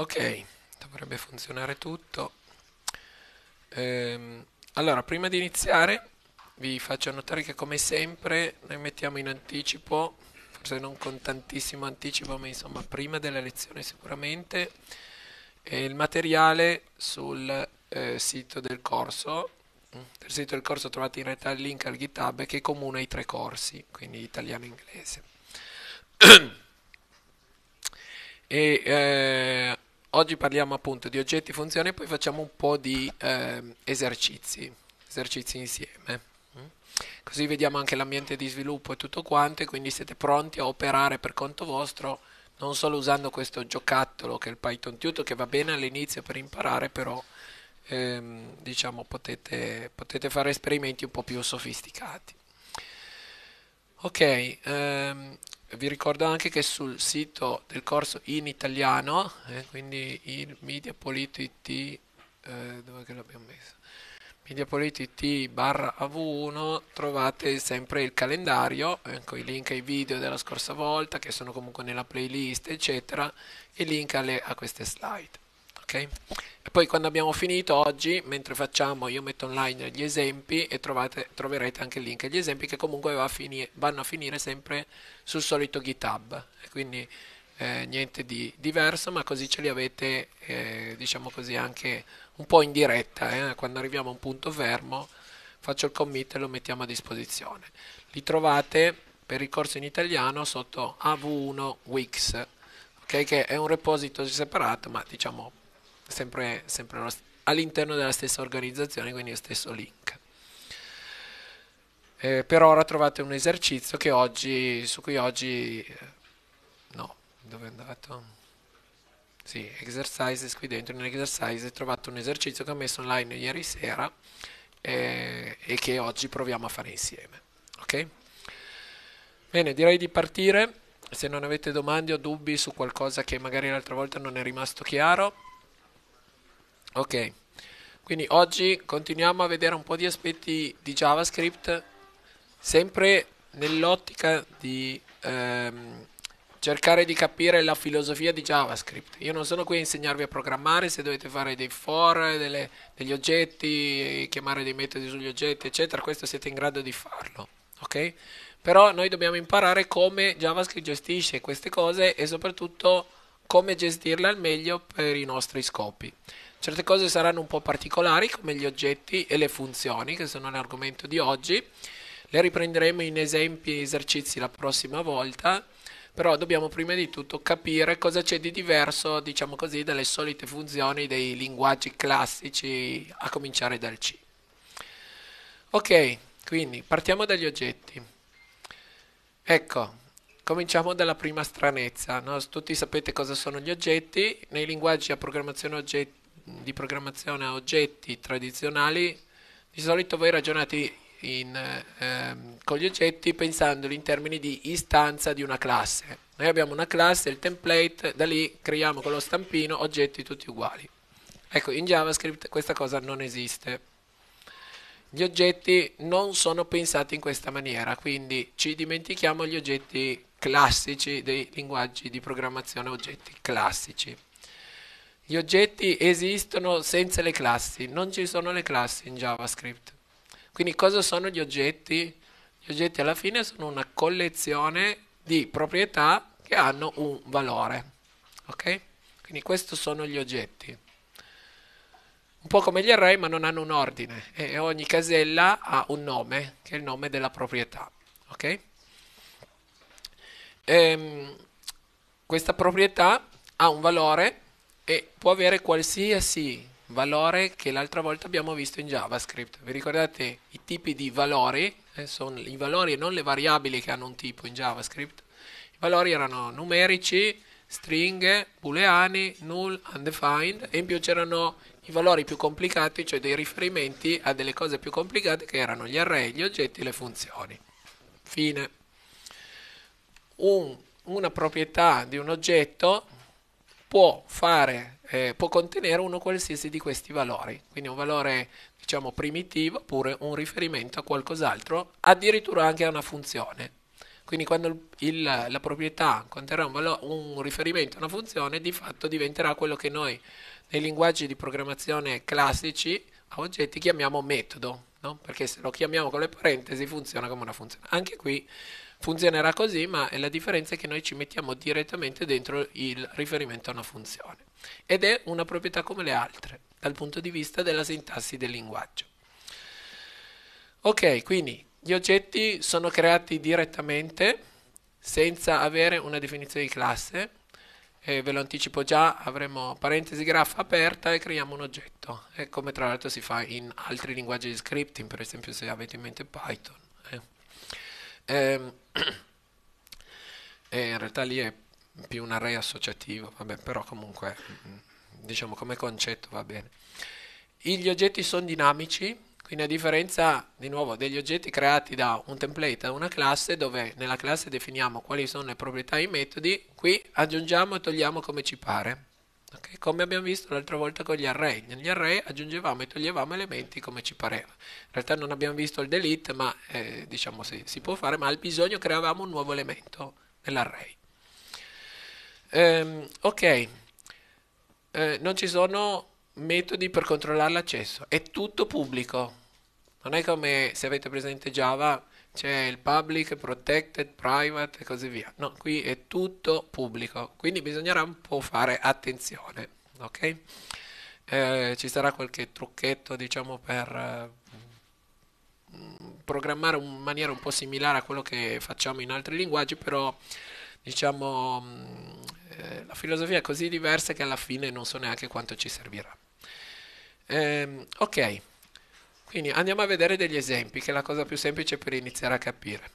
Ok, dovrebbe funzionare tutto. Ehm, allora, prima di iniziare vi faccio notare che come sempre noi mettiamo in anticipo, forse non con tantissimo anticipo, ma insomma prima della lezione sicuramente, il materiale sul eh, sito del corso. Nel sito del corso trovate in realtà il link al GitHub che è comuna ai tre corsi, quindi italiano e inglese. e eh, oggi parliamo appunto di oggetti, e funzioni e poi facciamo un po' di eh, esercizi, esercizi insieme. Mm? Così vediamo anche l'ambiente di sviluppo e tutto quanto e quindi siete pronti a operare per conto vostro non solo usando questo giocattolo che è il Python Tutor che va bene all'inizio per imparare però ehm, diciamo potete, potete fare esperimenti un po' più sofisticati. Ok, ehm, vi ricordo anche che sul sito del corso in italiano, eh, quindi il media eh, dove che l'abbiamo messo? MediaPolity.it barra AV1 trovate sempre il calendario, ecco i link ai video della scorsa volta che sono comunque nella playlist eccetera e link alle, a queste slide ok? E poi quando abbiamo finito oggi, mentre facciamo, io metto online gli esempi e trovate, troverete anche il link agli esempi che comunque va a finire, vanno a finire sempre sul solito GitHub. E quindi eh, niente di diverso, ma così ce li avete, eh, diciamo così, anche un po' in diretta. Eh? Quando arriviamo a un punto fermo, faccio il commit e lo mettiamo a disposizione. Li trovate per il corso in italiano sotto AV1 Wix, okay? che è un repository separato, ma diciamo sempre, sempre all'interno della stessa organizzazione, quindi lo stesso link. Eh, per ora trovate un esercizio che oggi, su cui oggi... Eh, no, dove è andato? Sì, exercises qui dentro, nell'exercise trovate un esercizio che ho messo online ieri sera eh, e che oggi proviamo a fare insieme. Ok? Bene, direi di partire. Se non avete domande o dubbi su qualcosa che magari l'altra volta non è rimasto chiaro, Ok, quindi oggi continuiamo a vedere un po' di aspetti di JavaScript sempre nell'ottica di ehm, cercare di capire la filosofia di JavaScript. Io non sono qui a insegnarvi a programmare, se dovete fare dei for, delle, degli oggetti, chiamare dei metodi sugli oggetti, eccetera, questo siete in grado di farlo, ok? Però noi dobbiamo imparare come JavaScript gestisce queste cose e soprattutto come gestirle al meglio per i nostri scopi. Certe cose saranno un po' particolari come gli oggetti e le funzioni che sono l'argomento di oggi. Le riprenderemo in esempi e esercizi la prossima volta, però dobbiamo prima di tutto capire cosa c'è di diverso, diciamo così, dalle solite funzioni dei linguaggi classici, a cominciare dal C. Ok, quindi partiamo dagli oggetti. Ecco, cominciamo dalla prima stranezza. No? Tutti sapete cosa sono gli oggetti. Nei linguaggi a programmazione ogget di programmazione a oggetti tradizionali, di solito voi ragionate in, ehm, con gli oggetti pensandoli in termini di istanza di una classe. Noi abbiamo una classe, il template, da lì creiamo con lo stampino oggetti tutti uguali. Ecco, in JavaScript questa cosa non esiste. Gli oggetti non sono pensati in questa maniera, quindi ci dimentichiamo gli oggetti classici dei linguaggi di programmazione oggetti classici. Gli oggetti esistono senza le classi, non ci sono le classi in JavaScript. Quindi cosa sono gli oggetti? Gli oggetti alla fine sono una collezione di proprietà che hanno un valore. Ok? Quindi questi sono gli oggetti. Un po' come gli array, ma non hanno un ordine e ogni casella ha un nome, che è il nome della proprietà. Ok? Ehm, questa proprietà ha un valore e può avere qualsiasi valore che l'altra volta abbiamo visto in JavaScript. Vi ricordate i tipi di valori? Eh, sono i valori e non le variabili che hanno un tipo in JavaScript. I valori erano numerici, stringhe, booleani, null, undefined e in più c'erano i valori più complicati, cioè dei riferimenti a delle cose più complicate che erano gli array, gli oggetti e le funzioni. Fine. Un, una proprietà di un oggetto può, fare, eh, può contenere uno qualsiasi di questi valori, quindi un valore diciamo primitivo oppure un riferimento a qualcos'altro, addirittura anche a una funzione. Quindi quando il, la proprietà conterrà un, valo, un riferimento a una funzione, di fatto diventerà quello che noi nei linguaggi di programmazione classici a oggetti chiamiamo metodo, no? perché se lo chiamiamo con le parentesi funziona come una funzione. Anche qui funzionerà così, ma la differenza è che noi ci mettiamo direttamente dentro il riferimento a una funzione ed è una proprietà come le altre dal punto di vista della sintassi del linguaggio. Ok, quindi gli oggetti sono creati direttamente senza avere una definizione di classe. E ve lo anticipo già, avremo parentesi graph aperta e creiamo un oggetto. È come tra l'altro si fa in altri linguaggi di scripting, per esempio se avete in mente Python. E, ehm, e in realtà lì è più un array associativo, vabbè, però comunque mm, diciamo come concetto va bene. Gli oggetti sono dinamici, quindi a differenza di nuovo degli oggetti creati da un template, da una classe, dove nella classe definiamo quali sono le proprietà e i metodi, qui aggiungiamo e togliamo come ci pare. Okay? Come abbiamo visto l'altra volta con gli array. Negli array aggiungevamo e toglievamo elementi come ci pareva. In realtà non abbiamo visto il delete, ma eh, diciamo sì, si può fare, ma al bisogno creavamo un nuovo elemento nell'array. Ehm, ok, eh, non ci sono metodi per controllare l'accesso, è tutto pubblico. Non è come se avete presente Java c'è il public, protected, private e così via. No, qui è tutto pubblico, quindi bisognerà un po' fare attenzione, ok? Eh, ci sarà qualche trucchetto, diciamo, per eh, programmare in maniera un po' similare a quello che facciamo in altri linguaggi, però diciamo mm, eh, la filosofia è così diversa che alla fine non so neanche quanto ci servirà. Eh, ok, quindi andiamo a vedere degli esempi, che è la cosa più semplice per iniziare a capire.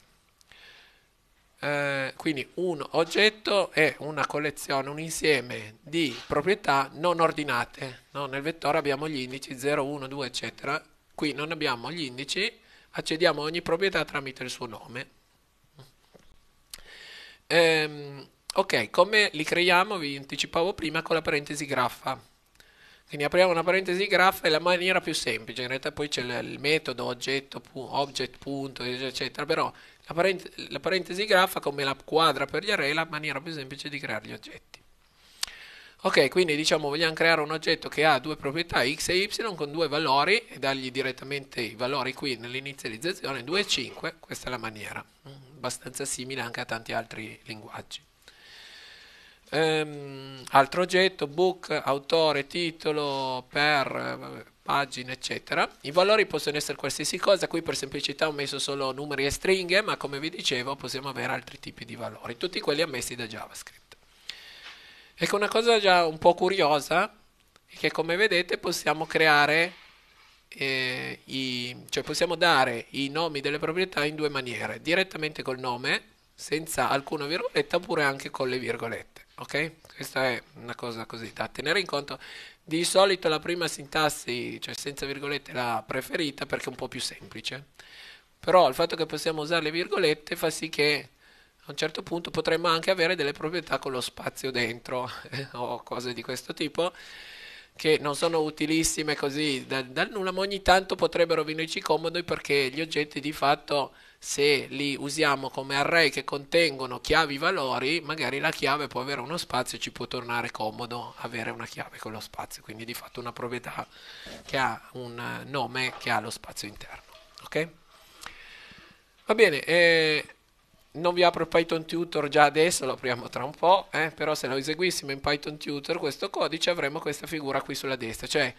Eh, quindi un oggetto è una collezione, un insieme di proprietà non ordinate. No? Nel vettore abbiamo gli indici 0, 1, 2, eccetera. Qui non abbiamo gli indici, accediamo a ogni proprietà tramite il suo nome. Eh, ok, come li creiamo? Vi anticipavo prima con la parentesi graffa. Quindi apriamo una parentesi graffa, è la maniera più semplice, in realtà poi c'è il metodo oggetto, object, punto, eccetera, però la, parent la parentesi graffa come la quadra per gli array è la maniera più semplice di creare gli oggetti. Ok, quindi diciamo vogliamo creare un oggetto che ha due proprietà x e y con due valori e dargli direttamente i valori qui nell'inizializzazione 2 e 5, questa è la maniera, mm, abbastanza simile anche a tanti altri linguaggi. Ehm, altro oggetto, book, autore, titolo, per pagina, eccetera i valori possono essere qualsiasi cosa qui per semplicità ho messo solo numeri e stringhe ma come vi dicevo possiamo avere altri tipi di valori tutti quelli ammessi da javascript ecco una cosa già un po' curiosa è che come vedete possiamo creare eh, i, cioè possiamo dare i nomi delle proprietà in due maniere direttamente col nome senza alcuna virgoletta oppure anche con le virgolette Ok? Questa è una cosa così da tenere in conto. Di solito la prima sintassi, cioè senza virgolette, è la preferita perché è un po' più semplice. Però il fatto che possiamo usare le virgolette fa sì che a un certo punto potremmo anche avere delle proprietà con lo spazio dentro o cose di questo tipo che non sono utilissime così dal da nulla, ma ogni tanto potrebbero venirci comodi perché gli oggetti di fatto se li usiamo come array che contengono chiavi valori, magari la chiave può avere uno spazio e ci può tornare comodo avere una chiave con lo spazio, quindi di fatto una proprietà che ha un eh, nome che ha lo spazio interno. Ok? Va bene, eh, non vi apro Python Tutor già adesso, lo apriamo tra un po', eh, però se lo eseguissimo in Python Tutor questo codice avremo questa figura qui sulla destra, cioè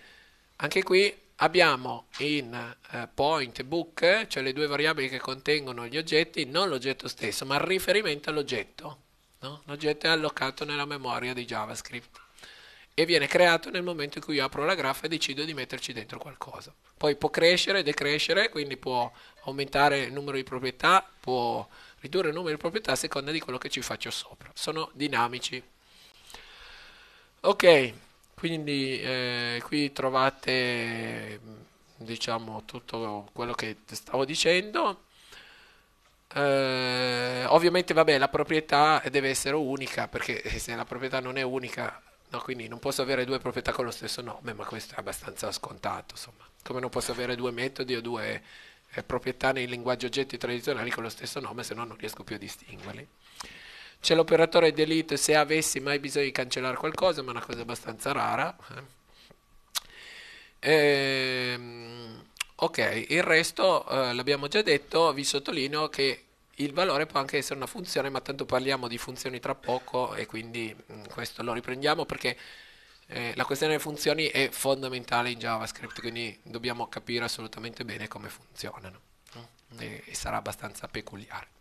anche qui abbiamo in eh, point book, cioè le due variabili che contengono gli oggetti, non l'oggetto stesso, ma il riferimento all'oggetto. No? L'oggetto è allocato nella memoria di JavaScript e viene creato nel momento in cui io apro la graffa e decido di metterci dentro qualcosa. Poi può crescere, decrescere, quindi può aumentare il numero di proprietà, può ridurre il numero di proprietà a seconda di quello che ci faccio sopra. Sono dinamici. Ok quindi eh, qui trovate diciamo tutto quello che stavo dicendo eh, ovviamente vabbè la proprietà deve essere unica perché se la proprietà non è unica no, quindi non posso avere due proprietà con lo stesso nome ma questo è abbastanza scontato insomma come non posso avere due metodi o due eh, proprietà nei linguaggi oggetti tradizionali con lo stesso nome se no non riesco più a distinguerli c'è l'operatore delete se avessi mai bisogno di cancellare qualcosa, ma è una cosa abbastanza rara. Eh. Ehm, ok, il resto eh, l'abbiamo già detto, vi sottolineo che il valore può anche essere una funzione, ma tanto parliamo di funzioni tra poco e quindi mh, mm, questo lo riprendiamo perché eh, la questione delle funzioni è fondamentale in JavaScript, quindi dobbiamo capire assolutamente bene come funzionano mm. e, e sarà abbastanza peculiare.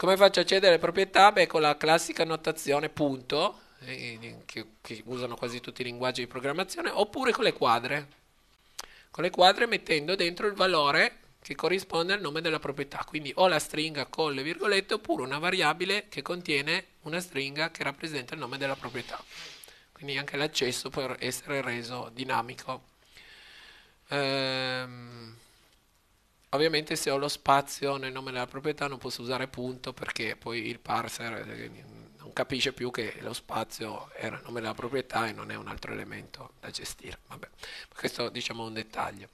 Come faccio a alle proprietà? Beh, con la classica notazione punto, eh, che, che usano quasi tutti i linguaggi di programmazione, oppure con le quadre. Con le quadre mettendo dentro il valore che corrisponde al nome della proprietà, quindi o la stringa con le virgolette oppure una variabile che contiene una stringa che rappresenta il nome della proprietà. Quindi anche l'accesso può essere reso dinamico. Ehm, Ovviamente se ho lo spazio nel nome della proprietà non posso usare punto perché poi il parser eh, non capisce più che lo spazio era il nome della proprietà e non è un altro elemento da gestire. Vabbè, questo diciamo è un dettaglio.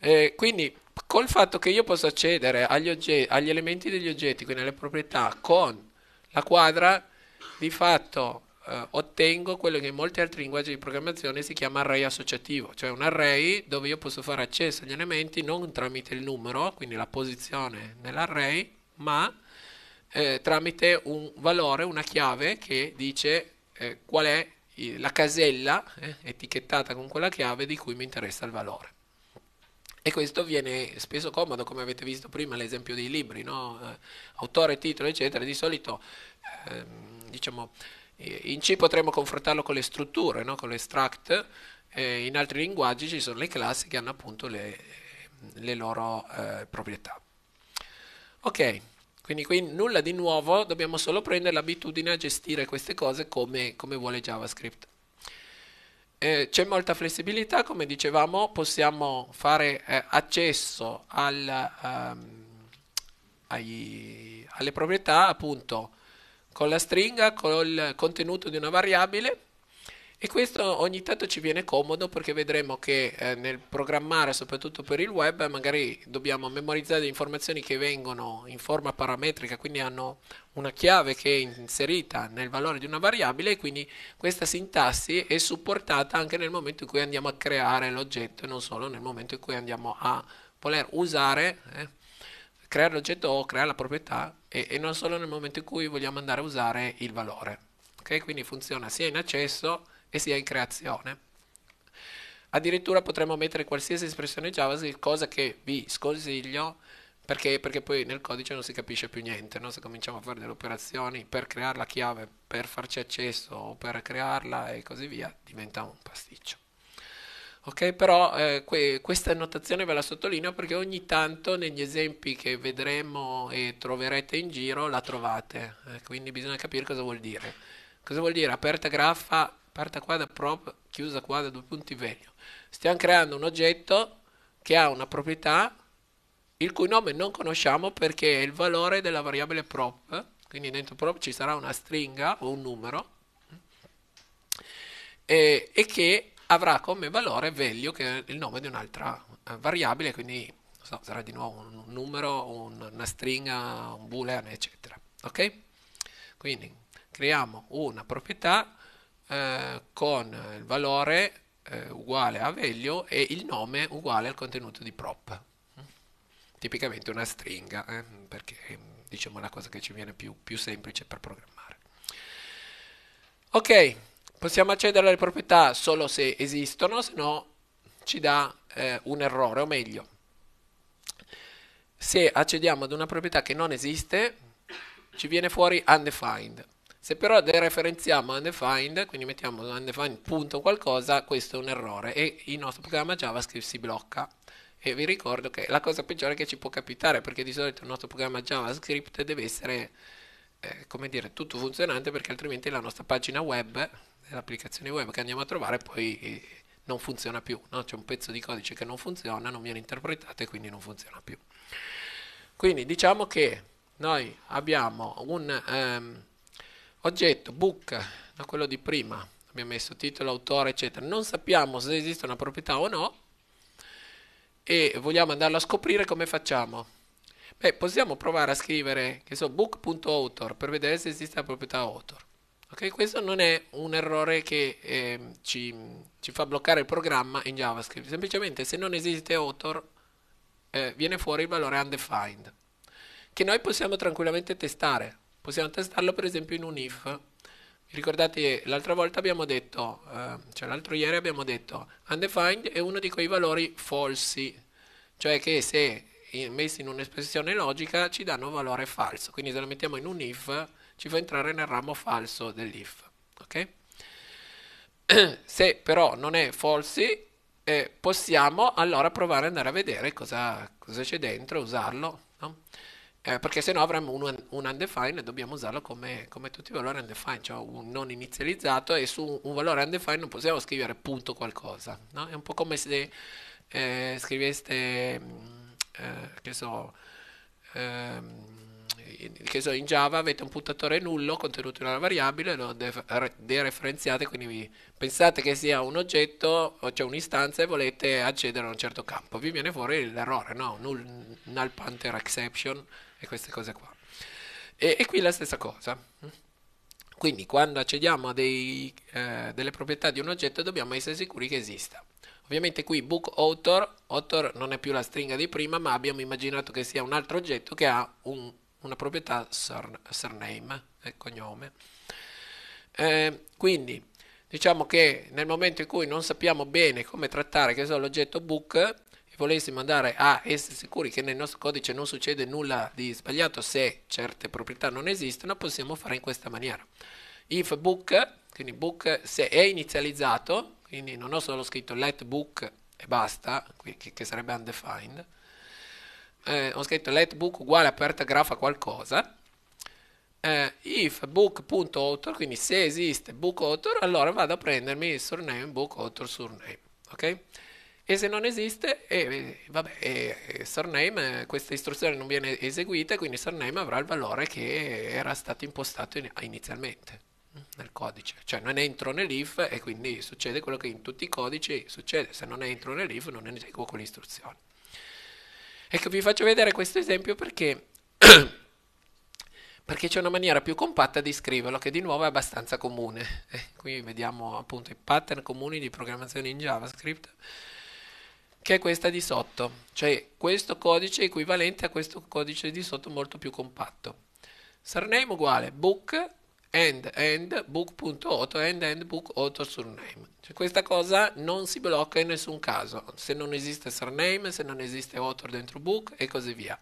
Eh, quindi col fatto che io posso accedere agli, oggetti, agli elementi degli oggetti, quindi alle proprietà, con la quadra, di fatto eh, ottengo quello che in molti altri linguaggi di programmazione si chiama array associativo, cioè un array dove io posso fare accesso agli elementi non tramite il numero, quindi la posizione nell'array, ma eh, tramite un valore, una chiave che dice eh, qual è la casella eh, etichettata con quella chiave di cui mi interessa il valore. E questo viene spesso comodo, come avete visto prima l'esempio dei libri, no? Eh, autore, titolo, eccetera. Di solito ehm, diciamo, eh, in C potremmo confrontarlo con le strutture, no? con le struct, eh, in altri linguaggi ci sono le classi che hanno appunto le, le loro eh, proprietà. Ok, quindi qui nulla di nuovo, dobbiamo solo prendere l'abitudine a gestire queste cose come, come vuole JavaScript. Eh, c'è molta flessibilità, come dicevamo, possiamo fare eh, accesso al, um, ai, alle proprietà appunto con la stringa, con il contenuto di una variabile e questo ogni tanto ci viene comodo perché vedremo che eh, nel programmare, soprattutto per il web, magari dobbiamo memorizzare le informazioni che vengono in forma parametrica, quindi hanno una chiave che è inserita nel valore di una variabile e quindi questa sintassi è supportata anche nel momento in cui andiamo a creare l'oggetto e non solo nel momento in cui andiamo a voler usare eh, creare l'oggetto O, creare la proprietà e, e, non solo nel momento in cui vogliamo andare a usare il valore. Okay? Quindi funziona sia in accesso e sia in creazione. Addirittura potremmo mettere qualsiasi espressione JavaScript, cosa che vi sconsiglio perché, perché poi nel codice non si capisce più niente, no? se cominciamo a fare delle operazioni per creare la chiave, per farci accesso o per crearla e così via, diventa un pasticcio ok? Però eh, que- questa notazione ve la sottolineo perché ogni tanto negli esempi che vedremo e troverete in giro la trovate, eh, quindi bisogna capire cosa vuol dire. Cosa vuol dire aperta graffa, aperta quadra prop, chiusa quadra, due punti value? Stiamo creando un oggetto che ha una proprietà il cui nome non conosciamo perché è il valore della variabile prop, quindi dentro prop ci sarà una stringa o un numero, e, eh, e che avrà come valore value che è il nome di un'altra eh, variabile, quindi so, sarà di nuovo un numero, una stringa, un boolean, eccetera. Ok? Quindi creiamo una proprietà eh, con il valore eh, uguale a value e il nome uguale al contenuto di prop. Tipicamente una stringa, eh, perché diciamo è la cosa che ci viene più, più semplice per programmare. Ok, Possiamo accedere alle proprietà solo se esistono, se no ci dà eh, un errore, o meglio, se accediamo ad una proprietà che non esiste, ci viene fuori undefined. Se però dereferenziamo undefined, quindi mettiamo undefined punto qualcosa, questo è un errore e il nostro programma JavaScript si blocca. E vi ricordo che è la cosa peggiore che ci può capitare, perché di solito il nostro programma JavaScript deve essere eh, come dire, tutto funzionante perché altrimenti la nostra pagina web, l'applicazione web che andiamo a trovare poi eh, non funziona più, no? c'è un pezzo di codice che non funziona, non viene interpretato e quindi non funziona più. Quindi diciamo che noi abbiamo un um, oggetto, book, da quello di prima, abbiamo messo titolo, autore, eccetera, non sappiamo se esiste una proprietà o no e vogliamo andarlo a scoprire come facciamo Beh, possiamo provare a scrivere, che so, book.author per vedere se esiste la proprietà author. Ok, questo non è un errore che eh, ci, ci, fa bloccare il programma in JavaScript, semplicemente se non esiste author eh, viene fuori il valore undefined, che noi possiamo tranquillamente testare. Possiamo testarlo per esempio in un if ricordate l'altra volta abbiamo detto eh, cioè l'altro ieri abbiamo detto undefined è uno di quei valori falsi cioè che se messi in un'espressione logica ci danno un valore falso, quindi se la mettiamo in un if ci fa entrare nel ramo falso dell'if. Okay? se però non è falsi, eh, possiamo allora provare ad andare a vedere cosa, cosa c'è dentro, usarlo, no? eh, perché se no avremo un, un undefined e dobbiamo usarlo come, come, tutti i valori undefined, cioè un non inizializzato e su un valore undefined non possiamo scrivere punto qualcosa, no? è un po' come se eh, scriveste mm, eh, che so, ehm, che so, in Java avete un puntatore nullo contenuto in una variabile, lo dereferenziate, quindi pensate che sia un oggetto, cioè un'istanza e volete accedere a un certo campo. Vi viene fuori l'errore, no? Null, null pointer exception e queste cose qua. E, e, qui la stessa cosa. Quindi quando accediamo a dei, eh, delle proprietà di un oggetto dobbiamo essere sicuri che esista. Ovviamente qui book author, author non è più la stringa di prima, ma abbiamo immaginato che sia un altro oggetto che ha un, una proprietà surname, eh, cognome. Eh, quindi diciamo che nel momento in cui non sappiamo bene come trattare che so, l'oggetto book e volessimo andare a essere sicuri che nel nostro codice non succede nulla di sbagliato se certe proprietà non esistono, possiamo fare in questa maniera. If book, quindi book se è inizializzato, quindi non ho solo scritto let book e basta, che sarebbe undefined, eh, ho scritto let book uguale aperta graffa qualcosa, eh, if book.author, quindi se esiste book author, allora vado a prendermi il surname book.author surname, ok? E se non esiste, eh, eh vabbè, eh, eh surname, eh, questa istruzione non viene eseguita, quindi surname avrà il valore che era stato impostato in, inizialmente nel codice, cioè non entro nell'if e quindi succede quello che in tutti i codici succede, se non entro nell'if non eseguo quell'istruzione. Ecco, vi faccio vedere questo esempio perché, perché c'è una maniera più compatta di scriverlo che di nuovo è abbastanza comune. Eh, qui vediamo appunto i pattern comuni di programmazione in JavaScript che è questa di sotto, cioè questo codice è equivalente a questo codice di sotto molto più compatto. Surname uguale book and end book.auto and end book auto surname. Cioè questa cosa non si blocca in nessun caso, se non esiste surname, se non esiste author dentro book e così via.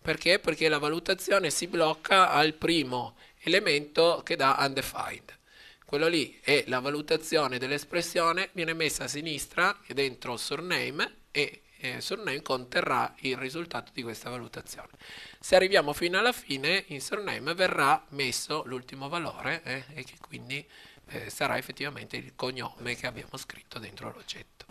Perché? Perché la valutazione si blocca al primo elemento che dà undefined. Quello lì è la valutazione dell'espressione, viene messa a sinistra dentro surname e eh, Sorneim conterrà il risultato di questa valutazione. Se arriviamo fino alla fine, in surname verrà messo l'ultimo valore eh, e che quindi eh, sarà effettivamente il cognome che abbiamo scritto dentro l'oggetto.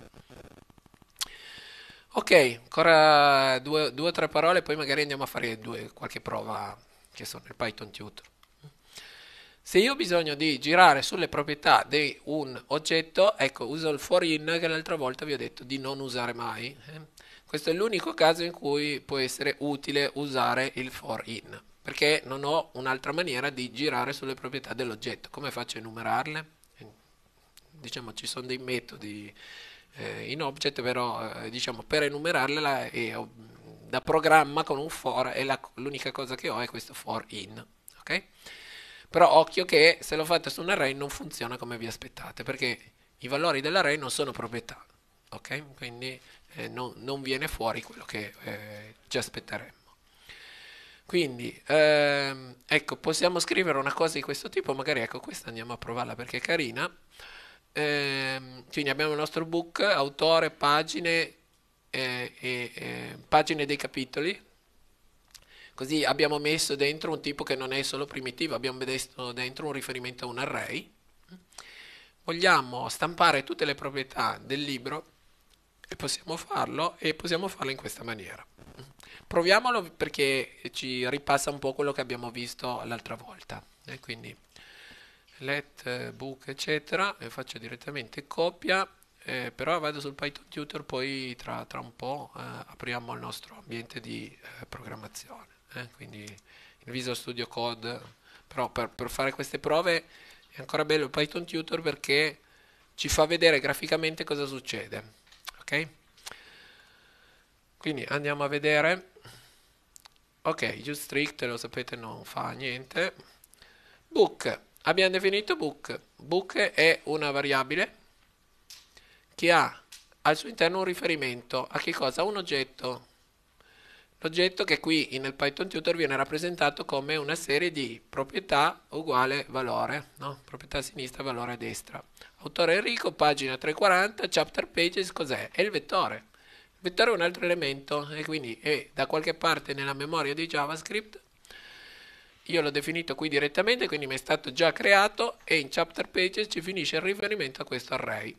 Ok, ancora due o tre parole, poi magari andiamo a fare due, qualche prova che sono il Python Tutor. Se io ho bisogno di girare sulle proprietà di un oggetto, ecco, uso il for in che l'altra volta vi ho detto di non usare mai. Eh. Questo è l'unico caso in cui può essere utile usare il for in, perché non ho un'altra maniera di girare sulle proprietà dell'oggetto. Come faccio a enumerarle? Eh, diciamo ci sono dei metodi eh, in object, però eh, diciamo, per enumerarle la, è, da programma con un for e l'unica cosa che ho è questo for in. Okay? Però occhio che se lo fate su un array non funziona come vi aspettate, perché i valori dell'array non sono proprietà, ok? Quindi eh, no, non viene fuori quello che eh, ci aspetteremmo. Quindi, ehm, ecco, possiamo scrivere una cosa di questo tipo, magari ecco questa andiamo a provarla perché è carina. Ehm, quindi abbiamo il nostro book, autore, pagine, eh, eh pagine dei capitoli, Così abbiamo messo dentro un tipo che non è solo primitivo, abbiamo messo dentro un riferimento a un array. Vogliamo stampare tutte le proprietà del libro e possiamo farlo e possiamo farlo in questa maniera. Proviamolo perché ci ripassa un po' quello che abbiamo visto l'altra volta. E quindi let book eccetera, e faccio direttamente copia, eh, però vado sul Python Tutor, poi tra, tra un po' eh, apriamo il nostro ambiente di eh, programmazione eh? quindi il Visual Studio Code, però per, per, fare queste prove è ancora bello il Python Tutor perché ci fa vedere graficamente cosa succede. Ok? Quindi andiamo a vedere. Ok, JustStrict lo sapete non fa niente. Book, abbiamo definito book. Book è una variabile che ha al suo interno un riferimento a che cosa? A un oggetto L'oggetto che qui nel Python Tutor viene rappresentato come una serie di proprietà uguale valore, no? proprietà a sinistra, valore a destra. Autore Enrico, pagina 340, chapter pages cos'è? È il vettore. Il vettore è un altro elemento e quindi è da qualche parte nella memoria di JavaScript. Io l'ho definito qui direttamente, quindi mi è stato già creato e in chapter pages ci finisce il riferimento a questo array.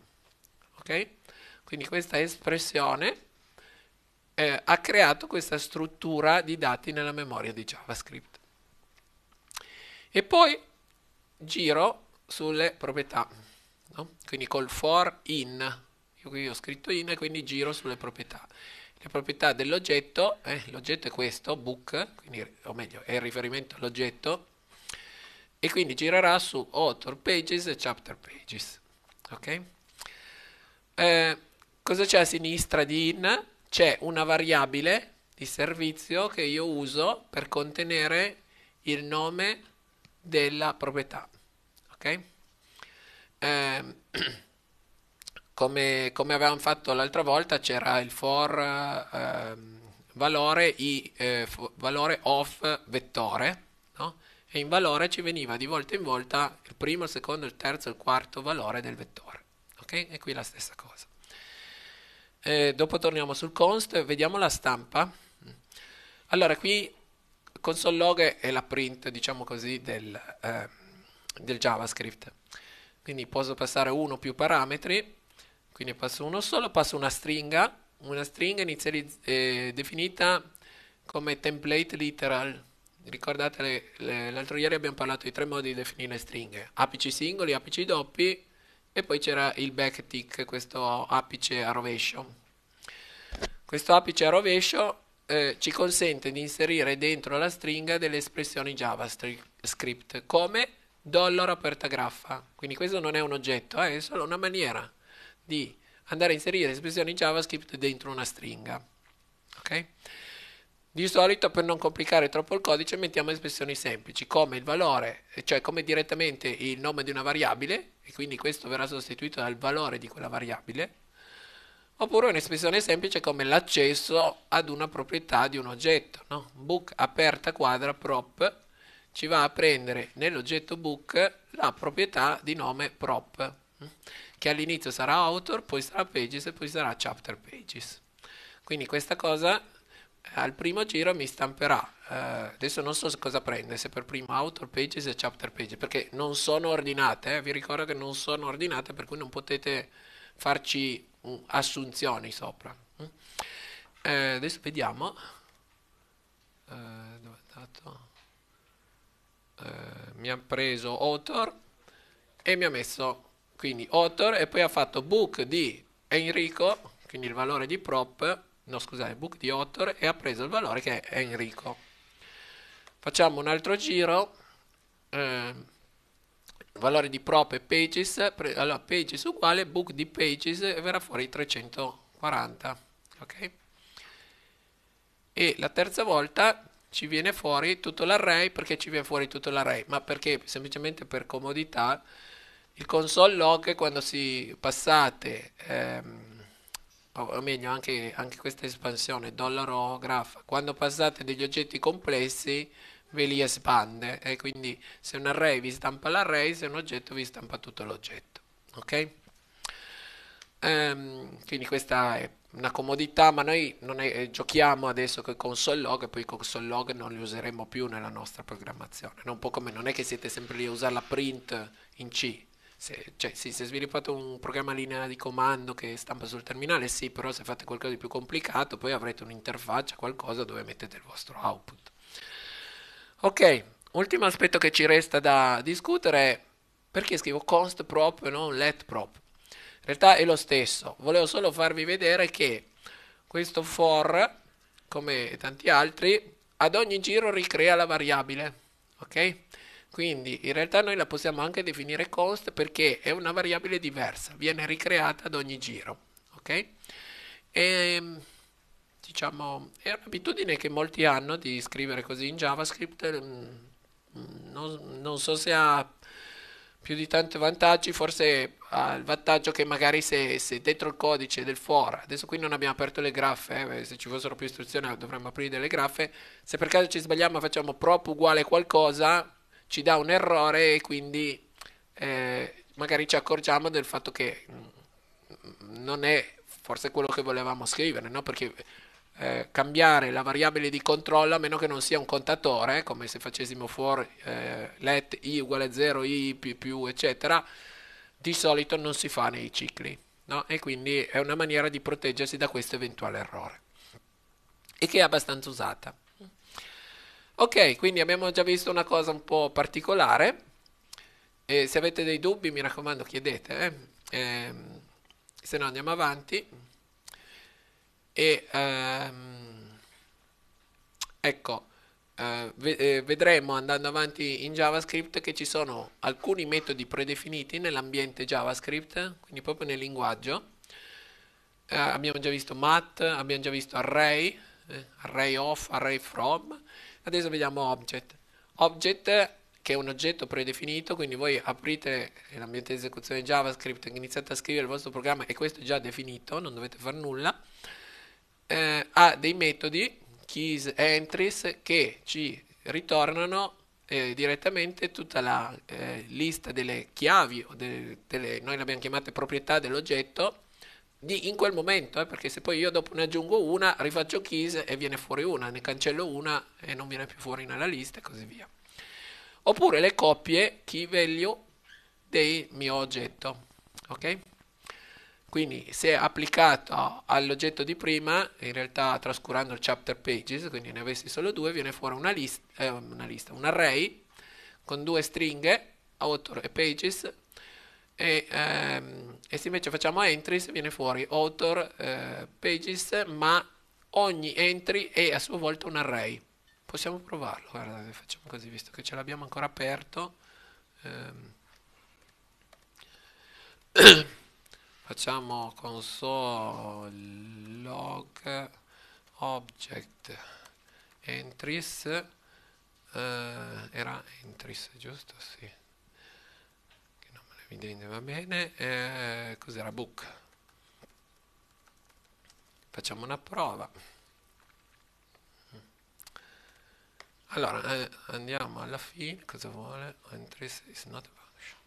Ok? Quindi questa espressione eh, ha creato questa struttura di dati nella memoria di JavaScript. E poi giro sulle proprietà, no? quindi col for in, io qui ho scritto in e quindi giro sulle proprietà. Le proprietà dell'oggetto, eh, l'oggetto è questo, book, quindi, o meglio è il riferimento all'oggetto, e quindi girerà su author pages e chapter pages. Ok? Eh, cosa c'è a sinistra di in? c'è una variabile di servizio che io uso per contenere il nome della proprietà. Ok? Eh, come, come, avevamo fatto l'altra volta c'era il for eh, valore, i, eh, for, valore of vettore no? e in valore ci veniva di volta in volta il primo, il secondo, il terzo, il quarto valore del vettore. Ok? E qui la stessa cosa. Eh, dopo torniamo sul const, vediamo la stampa. Allora, qui console log è la print, diciamo così, del, eh, del JavaScript. Quindi posso passare uno più parametri, quindi passo uno solo, passo una stringa, una stringa inizializ- eh, definita come template literal. Ricordate, l'altro ieri abbiamo parlato di tre modi di definire stringhe, apici singoli, apici doppi e poi c'era il back tick, questo apice a rovescio. Questo apice a rovescio eh, ci consente di inserire dentro la stringa delle espressioni JavaScript come dollaro aperta graffa. Quindi questo non è un oggetto, eh, è solo una maniera di andare a inserire espressioni JavaScript dentro una stringa. Okay? Di solito per non complicare troppo il codice mettiamo espressioni semplici come il valore, eh, cioè come direttamente il nome di una variabile e quindi questo verrà sostituito dal valore di quella variabile, oppure un'espressione semplice come l'accesso ad una proprietà di un oggetto, no? book aperta quadra prop ci va a prendere nell'oggetto book la proprietà di nome prop, mm? che all'inizio sarà author, poi sarà pages e poi sarà chapter pages. Quindi questa cosa al primo giro mi stamperà. Uh, adesso non so cosa prende, se per prima author pages e chapter pages, perché non sono ordinate, eh? vi ricordo che non sono ordinate, per cui non potete farci uh, assunzioni sopra. Uh, adesso vediamo. Eh, dove è andato? mi ha preso author e mi ha messo quindi author e poi ha fatto book di Enrico, quindi il valore di prop no scusate, book di Ottor e ha preso il valore che è Enrico. Facciamo un altro giro. Eh, valore di prop e pages, pre, allora pages uguale book di pages e verrà fuori 340. Ok? E la terza volta ci viene fuori tutto l'array perché ci viene fuori tutto l'array, ma perché semplicemente per comodità il console log quando si passate ehm, o meglio anche, anche questa espansione dollaro graffa, quando passate degli oggetti complessi ve li espande e quindi se un array vi stampa l'array, se un oggetto vi stampa tutto l'oggetto. Ok? Ehm, quindi questa è una comodità, ma noi è, eh, giochiamo adesso con console log e poi console log non li useremo più nella nostra programmazione. Non, come, non è che siete sempre lì a usare la print in C, se, cioè, sì, se sviluppate un programma linea di comando che stampa sul terminale, sì, però se fate qualcosa di più complicato, poi avrete un'interfaccia, qualcosa dove mettete il vostro output. Ok, ultimo aspetto che ci resta da discutere è perché scrivo const prop e non let prop. In realtà è lo stesso, volevo solo farvi vedere che questo for, come tanti altri, ad ogni giro ricrea la variabile, ok? Quindi in realtà noi la possiamo anche definire cost perché è una variabile diversa, viene ricreata ad ogni giro. Ok? E, ehm, diciamo, è un'abitudine che molti hanno di scrivere così in JavaScript. Mm, mm, non, non so se ha più di tanti vantaggi, forse ha il vantaggio che magari se, se, dentro il codice del for, adesso qui non abbiamo aperto le graffe, eh, se ci fossero più istruzioni dovremmo aprire delle graffe, se per caso ci sbagliamo facciamo prop uguale qualcosa, ci dà un errore e quindi eh, magari ci accorgiamo del fatto che mm, non è forse quello che volevamo scrivere, no? perché eh, cambiare la variabile di controllo a meno che non sia un contatore, come se facessimo for eh, let i uguale 0, i più più eccetera, di solito non si fa nei cicli no? e quindi è una maniera di proteggersi da questo eventuale errore e che è abbastanza usata. Ok, quindi abbiamo già visto una cosa un po' particolare. E se avete dei dubbi, mi raccomando, chiedete. Eh? E, ehm, se no andiamo avanti. E ehm, ecco, eh, eh, vedremo andando avanti in JavaScript che ci sono alcuni metodi predefiniti nell'ambiente JavaScript, quindi proprio nel linguaggio. Eh, abbiamo già visto mat, abbiamo già visto array, eh, array of, array from Adesso vediamo object. Object che è un oggetto predefinito, quindi voi aprite l'ambiente di esecuzione JavaScript, iniziate a scrivere il vostro programma e questo è già definito, non dovete fare nulla. Eh, ha dei metodi, keys entries, che ci ritornano eh, direttamente tutta la eh, lista delle chiavi, o de, delle, noi l'abbiamo chiamata proprietà dell'oggetto, di, in quel momento, eh, perché se poi io dopo ne aggiungo una, rifaccio keys e viene fuori una, ne cancello una e non viene più fuori nella lista e così via. Oppure le coppie key value del mio oggetto, ok? Quindi se applicato all'oggetto di prima, in realtà trascurando il chapter pages, quindi ne avessi solo due, viene fuori una lista, eh, una lista un array con due stringhe, author e pages, e, ehm, e se invece facciamo entries viene fuori author eh, pages ma ogni entry è a sua volta un array possiamo provarlo guardate facciamo così visto che ce l'abbiamo ancora aperto ehm. facciamo console log object entries eh, era entries giusto sì quindi va bene, eh, cos'era book? Facciamo una prova. Allora, eh, andiamo alla fine, cosa vuole? Entries is not a function.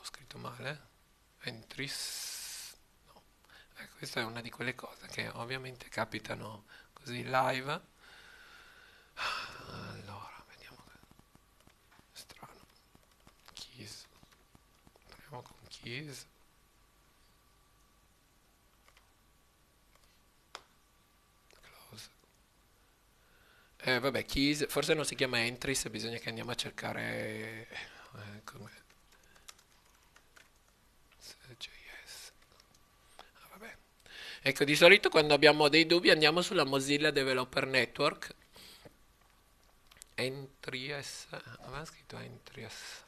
Ho scritto male. Entries... No. Eh, questa è una di quelle cose che ovviamente capitano così live. Ah, keys. Eh, vabbè, keys, forse non si chiama entries, bisogna che andiamo a cercare eh, come Ah, vabbè. Ecco, di solito quando abbiamo dei dubbi andiamo sulla Mozilla Developer Network. Entries, ah, aveva scritto entries.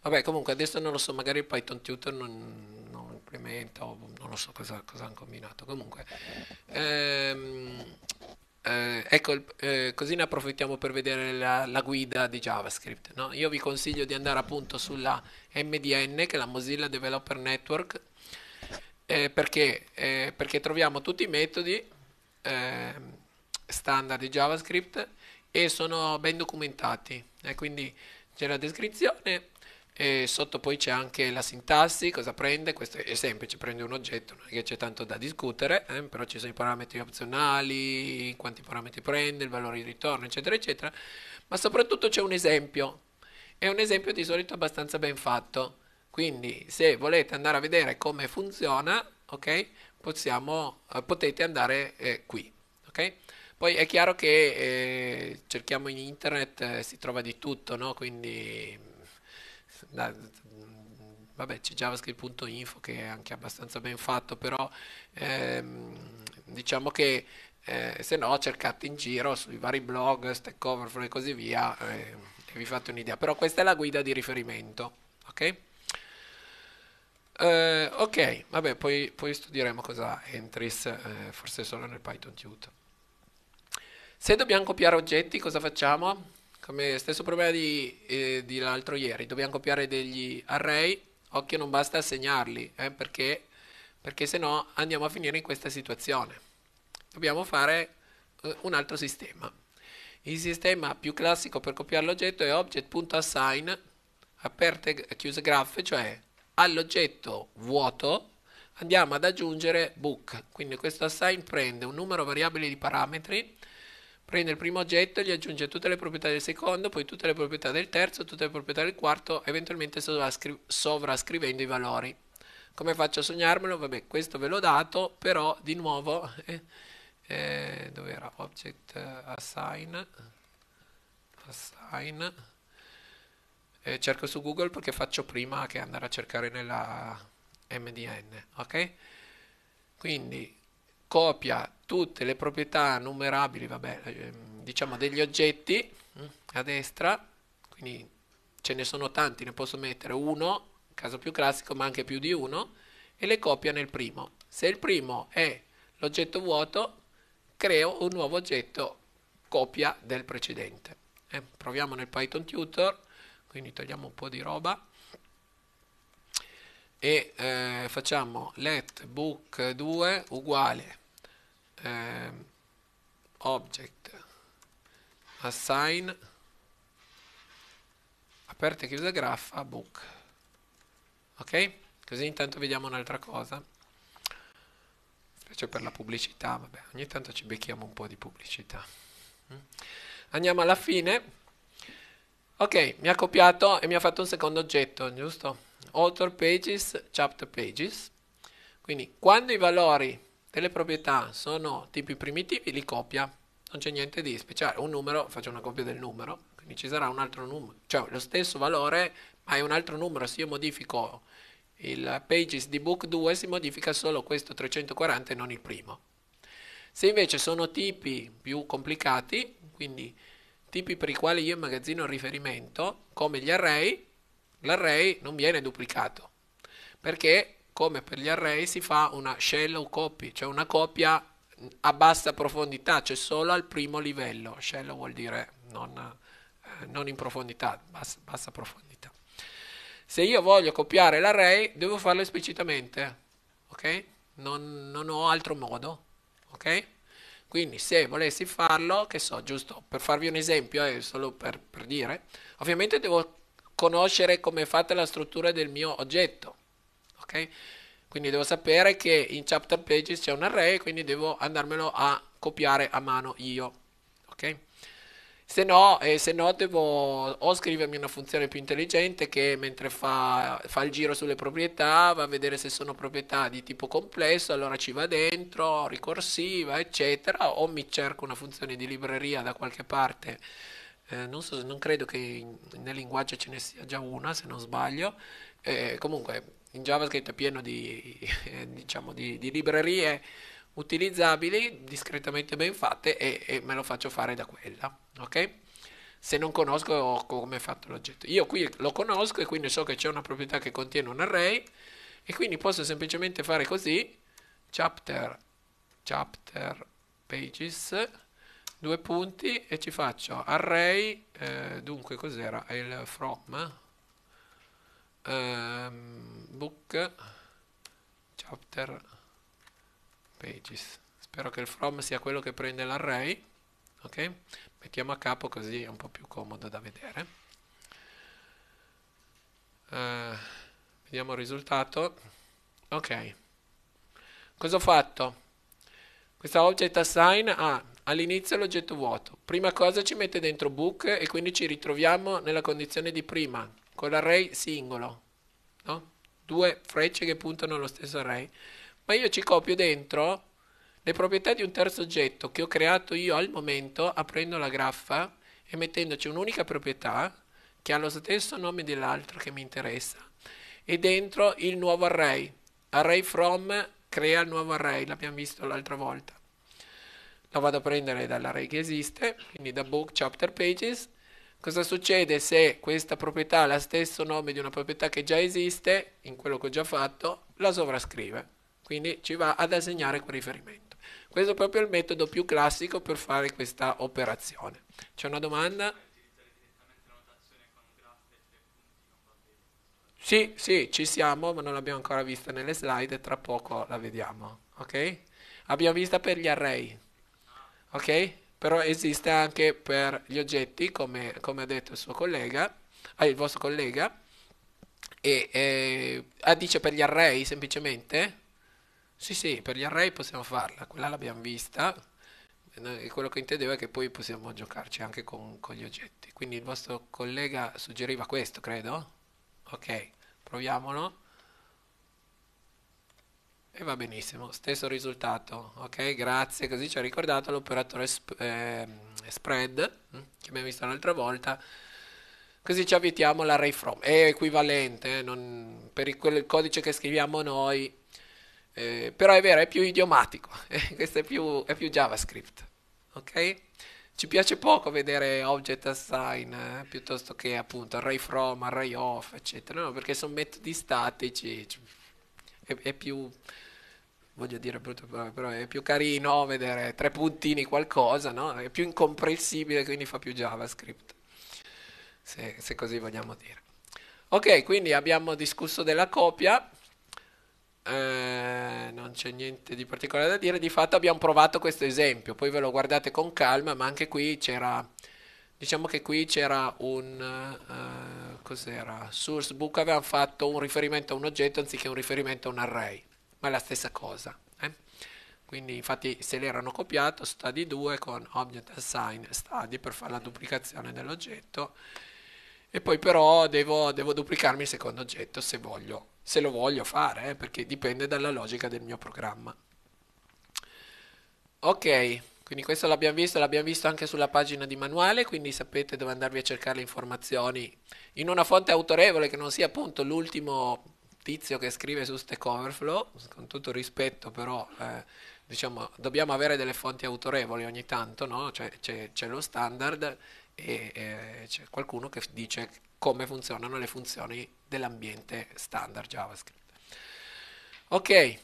Vabbè, comunque adesso non lo so, magari il Python Tutor non, non implementa o non lo so cosa, cosa hanno combinato. Comunque, ehm, eh, ecco, eh, così ne approfittiamo per vedere la, la guida di JavaScript. No? Io vi consiglio di andare appunto sulla MDN, che è la Mozilla Developer Network, eh, perché, eh, perché troviamo tutti i metodi ehm, standard di JavaScript e sono ben documentati. Eh, quindi c'è la descrizione, e sotto poi c'è anche la sintassi, cosa prende, questo è semplice, prende un oggetto, non è che c'è tanto da discutere, eh? però ci sono i parametri opzionali, quanti parametri prende, il valore di ritorno, eccetera, eccetera, ma soprattutto c'è un esempio, è un esempio di solito abbastanza ben fatto, quindi se volete andare a vedere come funziona, ok, possiamo, eh, potete andare eh, qui, ok? Poi è chiaro che eh, cerchiamo in internet, eh, si trova di tutto, no? Quindi la, vabbè c'è javascript.info che è anche abbastanza ben fatto, però ehm, diciamo che eh, se no cercate in giro sui vari blog, Stack Overflow e così via eh, e vi fate un'idea. Però questa è la guida di riferimento, ok? Eh, ok, vabbè, poi, poi, studieremo cosa entries, eh, forse solo nel Python Tutor. Se dobbiamo copiare oggetti, cosa facciamo? Come stesso problema di, eh, di l'altro ieri, dobbiamo copiare degli array, occhio non basta assegnarli, eh, perché, perché se no andiamo a finire in questa situazione. Dobbiamo fare eh, un altro sistema. Il sistema più classico per copiare l'oggetto è object.assign, aperte e chiuse graffe, cioè all'oggetto vuoto andiamo ad aggiungere book, quindi questo assign prende un numero variabile di parametri prende il primo oggetto e gli aggiunge tutte le proprietà del secondo, poi tutte le proprietà del terzo, tutte le proprietà del quarto, eventualmente sovrascri- sovrascrivendo i valori. Come faccio a sognarmelo? Vabbè, questo ve l'ho dato, però di nuovo, eh, eh, dove era? Object eh, assign, assign, eh, cerco su Google perché faccio prima che andare a cercare nella MDN, ok? Quindi copia tutte le proprietà numerabili, vabbè, eh, diciamo degli oggetti mm, a destra, quindi ce ne sono tanti, ne posso mettere uno, caso più classico, ma anche più di uno, e le copia nel primo. Se il primo è l'oggetto vuoto, creo un nuovo oggetto copia del precedente. Eh, proviamo nel Python Tutor, quindi togliamo un po' di roba e eh, facciamo let book 2 uguale eh, object assign aperta e chiusa graffa a book ok? così intanto vediamo un'altra cosa specie per la pubblicità vabbè ogni tanto ci becchiamo un po' di pubblicità mm? andiamo alla fine ok mi ha copiato e mi ha fatto un secondo oggetto giusto? author pages chapter pages quindi quando i valori e le proprietà sono tipi primitivi, li copia, non c'è niente di speciale. Un numero, faccio una copia del numero, quindi ci sarà un altro numero, cioè lo stesso valore, ma è un altro numero. Se io modifico il pages di book 2, si modifica solo questo 340 e non il primo. Se invece sono tipi più complicati, quindi tipi per i quali io immagazzino il riferimento, come gli array, l'array non viene duplicato perché come per gli array, si fa una shell o copy, cioè una copia a bassa profondità, cioè solo al primo livello. Shell vuol dire non, eh, non in profondità, bassa, bassa profondità. Se io voglio copiare l'array, devo farlo esplicitamente, ok? Non, non ho altro modo, ok? Quindi se volessi farlo, che so, giusto per farvi un esempio, eh, solo per, per dire, ovviamente devo conoscere come è fatta la struttura del mio oggetto, ok? Quindi devo sapere che in chapter pages c'è un array, quindi devo andarmelo a copiare a mano io, ok? Se no, eh, se no devo o scrivermi una funzione più intelligente che mentre fa, fa il giro sulle proprietà va a vedere se sono proprietà di tipo complesso, allora ci va dentro, ricorsiva, eccetera, o mi cerco una funzione di libreria da qualche parte eh, non, so, non, credo che in, nel linguaggio ce ne sia già una se non sbaglio eh, comunque in JavaScript è pieno di, diciamo di, di, librerie utilizzabili, discretamente ben fatte e, e, me lo faccio fare da quella, ok? Se non conosco come è fatto l'oggetto. Io qui lo conosco e quindi so che c'è una proprietà che contiene un array e quindi posso semplicemente fare così, chapter, chapter pages, due punti e ci faccio array, eh, dunque cos'era? Il from, um, book chapter pages spero che il from sia quello che prende l'array ok mettiamo a capo così è un po' più comodo da vedere uh, vediamo il risultato ok cosa ho fatto questa object assign ha ah, all'inizio l'oggetto vuoto prima cosa ci mette dentro book e quindi ci ritroviamo nella condizione di prima con l'array singolo, no? due frecce che puntano allo stesso array, ma io ci copio dentro le proprietà di un terzo oggetto che ho creato io al momento aprendo la graffa e mettendoci un'unica proprietà che ha lo stesso nome dell'altro che mi interessa e dentro il nuovo array array from crea il nuovo array l'abbiamo visto l'altra volta lo vado a prendere dall'array che esiste quindi da book chapter pages Cosa succede se questa proprietà ha lo stesso nome di una proprietà che già esiste, in quello che ho già fatto, la sovrascrive? Quindi ci va ad assegnare quel riferimento. Questo è proprio il metodo più classico per fare questa operazione. C'è una domanda? Sì, sì, ci siamo, ma non l'abbiamo ancora vista nelle slide, tra poco la vediamo, ok? Abbiamo vista per gli array, ok? però esiste anche per gli oggetti, come, come ha detto il, suo collega, eh, il vostro collega, e, eh, ah, dice per gli array semplicemente? Sì, sì, per gli array possiamo farla, quella l'abbiamo vista, e quello che intendeva è che poi possiamo giocarci anche con, con gli oggetti. Quindi il vostro collega suggeriva questo, credo? Ok, proviamolo. E va benissimo, stesso risultato, ok? Grazie, così ci ha ricordato l'operatore sp- eh, spread hm, che abbiamo visto l'altra volta. Così ci avvitiamo all'array from. È equivalente eh, non, per il, codice che scriviamo noi, eh, però è vero, è più idiomatico. Eh, questo è più, è più, JavaScript, ok? Ci piace poco vedere object assign eh, piuttosto che appunto array from, array off, eccetera, no? perché sono metodi statici, è, è più voglio dire brutto, però è più carino vedere tre puntini qualcosa, no? È più incomprensibile, quindi fa più JavaScript, se, se così vogliamo dire. Ok, quindi abbiamo discusso della copia. Eh, non c'è niente di particolare da dire. Di fatto abbiamo provato questo esempio, poi ve lo guardate con calma, ma anche qui c'era, diciamo che qui c'era un, eh, cos'era? Sourcebook avevano fatto un riferimento a un oggetto anziché un riferimento a un array ma è la stessa cosa. Eh? Quindi infatti se l'erano copiato study 2 con object assign study per fare la duplicazione dell'oggetto e poi però devo, devo duplicarmi il secondo oggetto se, voglio, se lo voglio fare, eh? perché dipende dalla logica del mio programma. Ok, quindi questo l'abbiamo visto, l'abbiamo visto anche sulla pagina di manuale, quindi sapete dove andarvi a cercare le informazioni in una fonte autorevole che non sia appunto l'ultimo tizio che scrive su Stack Overflow, con tutto rispetto però eh, diciamo, dobbiamo avere delle fonti autorevoli ogni tanto, no? cioè, c'è, c'è, lo standard e eh, c'è qualcuno che dice come funzionano le funzioni dell'ambiente standard JavaScript. Ok,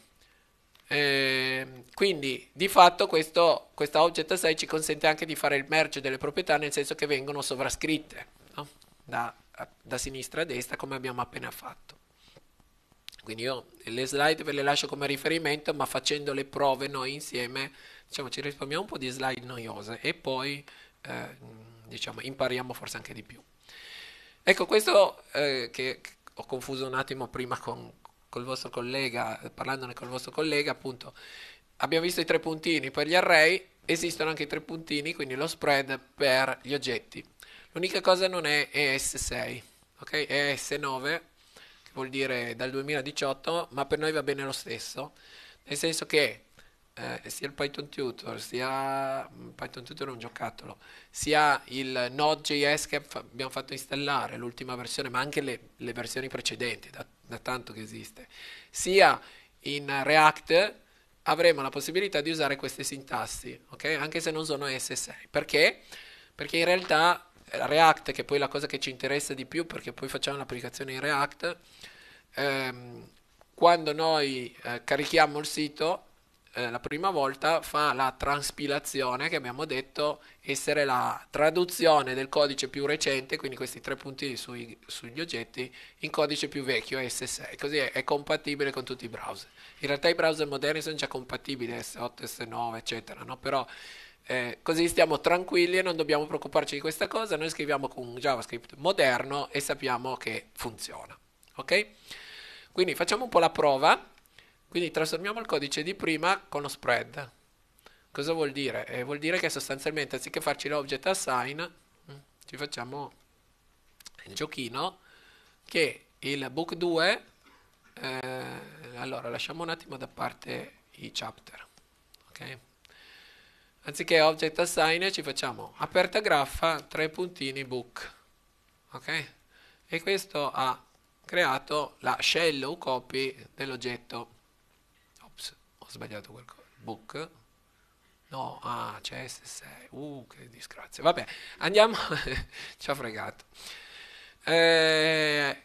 eh, quindi di fatto questo, questa object assay ci consente anche di fare il merge delle proprietà nel senso che vengono sovrascritte no? da, da sinistra a destra come abbiamo appena fatto. Quindi io le slide ve le lascio come riferimento, ma facendo le prove noi insieme diciamo, ci risparmiamo un po' di slide noiose e poi eh, diciamo, impariamo forse anche di più. Ecco questo eh, che ho confuso un attimo prima con, col vostro collega, parlandone col vostro collega, appunto abbiamo visto i tre puntini per gli array, esistono anche i tre puntini, quindi lo spread per gli oggetti. L'unica cosa non è ES6, ok? ES9 vuol dire dal 2018, ma per noi va bene lo stesso, nel senso che eh, sia il Python Tutor, sia mm, Python Tutor è un giocattolo, sia il Node.js che abbiamo fatto installare, l'ultima versione, ma anche le, le versioni precedenti, da, da, tanto che esiste, sia in React avremo la possibilità di usare queste sintassi, okay? anche se non sono S6. Perché? Perché in realtà React, che è poi la cosa che ci interessa di più perché poi facciamo l'applicazione in React, ehm, quando noi eh, carichiamo il sito eh, la prima volta fa la transpilazione che abbiamo detto essere la traduzione del codice più recente, quindi questi tre punti sui, sugli oggetti, in codice più vecchio S6, così è, è, compatibile con tutti i browser. In realtà i browser moderni sono già compatibili S8, S9, eccetera, no? però eh, così stiamo tranquilli e non dobbiamo preoccuparci di questa cosa. Noi scriviamo con un JavaScript moderno e sappiamo che funziona. Ok? Quindi facciamo un po' la prova. Quindi trasformiamo il codice di prima con lo spread. Cosa vuol dire? Eh, vuol dire che sostanzialmente anziché farci l'object assign, mm, ci facciamo il giochino che il book 2 eh, allora lasciamo un attimo da parte i chapter ok Anziché object assign ci facciamo aperta graffa, tre puntini, book. Ok? E questo ha creato la shell o copy dell'oggetto. Ops, ho sbagliato qualcosa. Book. No, ah, c'è S6. Uh, che disgrazia. Vabbè, andiamo. ci ha fregato. Eh,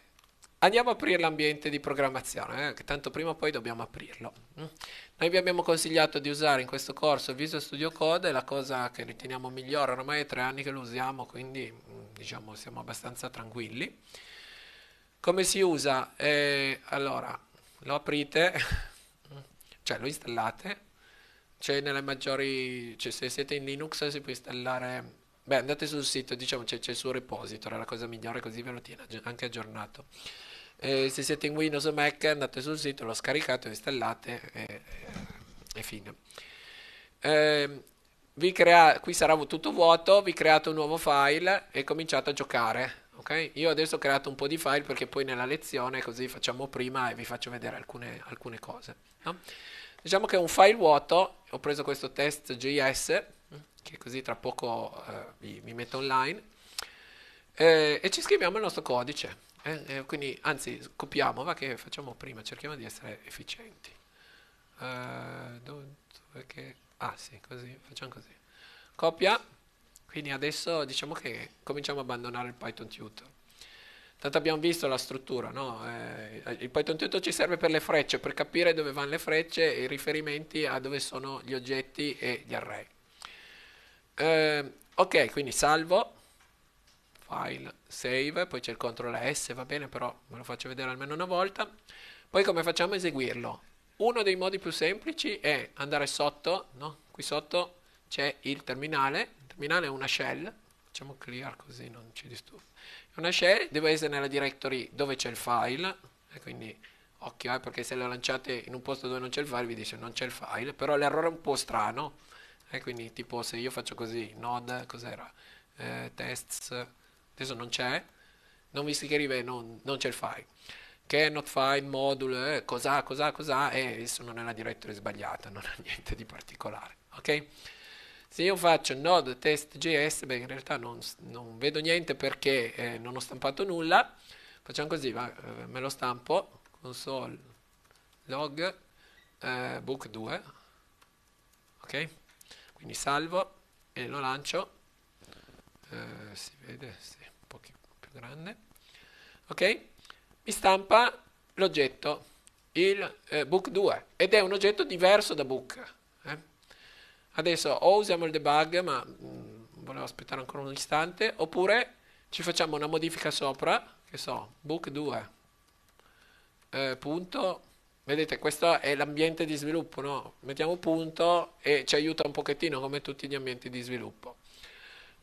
andiamo a aprire l'ambiente di programmazione, eh, che tanto prima o poi dobbiamo aprirlo. Mm. Noi vi abbiamo consigliato di usare in questo corso Visual Studio Code, è la cosa che riteniamo migliore, ormai è tre anni che lo usiamo, quindi mm, diciamo siamo abbastanza tranquilli. Come si usa? Eh, allora, lo aprite, cioè lo installate, cioè nelle maggiori, cioè se siete in Linux si può installare, beh andate sul sito, diciamo c'è, il suo repository, è la cosa migliore così ve lo tiene anche aggiornato. Eh, se siete in Windows o Mac andate sul sito, lo scaricate, lo installate e, e fine. Eh, crea- qui sarà tutto vuoto, vi create un nuovo file e cominciate a giocare. Okay? Io adesso ho creato un po' di file perché poi nella lezione così facciamo prima e vi faccio vedere alcune, alcune cose. No? Diciamo che è un file vuoto, ho preso questo test.js che così tra poco eh, vi, vi metto online eh, e ci scriviamo il nostro codice. Eh, eh, quindi, anzi, copiamo, va che facciamo prima, cerchiamo di essere efficienti. Uh, eh, do, perché, ah sì, così, facciamo così. Copia, quindi adesso diciamo che cominciamo a abbandonare il Python Tutor. Tanto abbiamo visto la struttura, no? eh, il Python Tutor ci serve per le frecce, per capire dove vanno le frecce e i riferimenti a dove sono gli oggetti e gli array. Eh, ok, quindi salvo file, save, poi c'è il CTRL S, va bene, però ve lo faccio vedere almeno una volta. Poi come facciamo a eseguirlo? Uno dei modi più semplici è andare sotto, no? qui sotto c'è il terminale, il terminale è una shell, facciamo clear così non ci disturba, è una shell, deve essere nella directory dove c'è il file, e quindi occhio eh, perché se lo lanciate in un posto dove non c'è il file vi dice non c'è il file, però l'errore è un po' strano, e eh, quindi tipo se io faccio così, node, cos'era? Eh, tests adesso non c'è, non mi scrive non, non c'è il file, Che not file module, eh, cos'ha, cos'ha, cos'ha, e eh, adesso nella directory sbagliata, non ha niente di particolare, ok? Se io faccio node test.js, beh in realtà non, non vedo niente perché eh, non ho stampato nulla, facciamo così, va, eh, me lo stampo, console log eh, book 2, ok? Quindi salvo e lo lancio, si vede, sì più grande, ok? Mi stampa l'oggetto, il eh, book 2, ed è un oggetto diverso da book. Eh? Adesso o usiamo il debug, ma mh, mm, volevo aspettare ancora un istante, oppure ci facciamo una modifica sopra, che so, book 2, eh, punto, vedete questo è l'ambiente di sviluppo, no? mettiamo punto e ci aiuta un pochettino come tutti gli ambienti di sviluppo.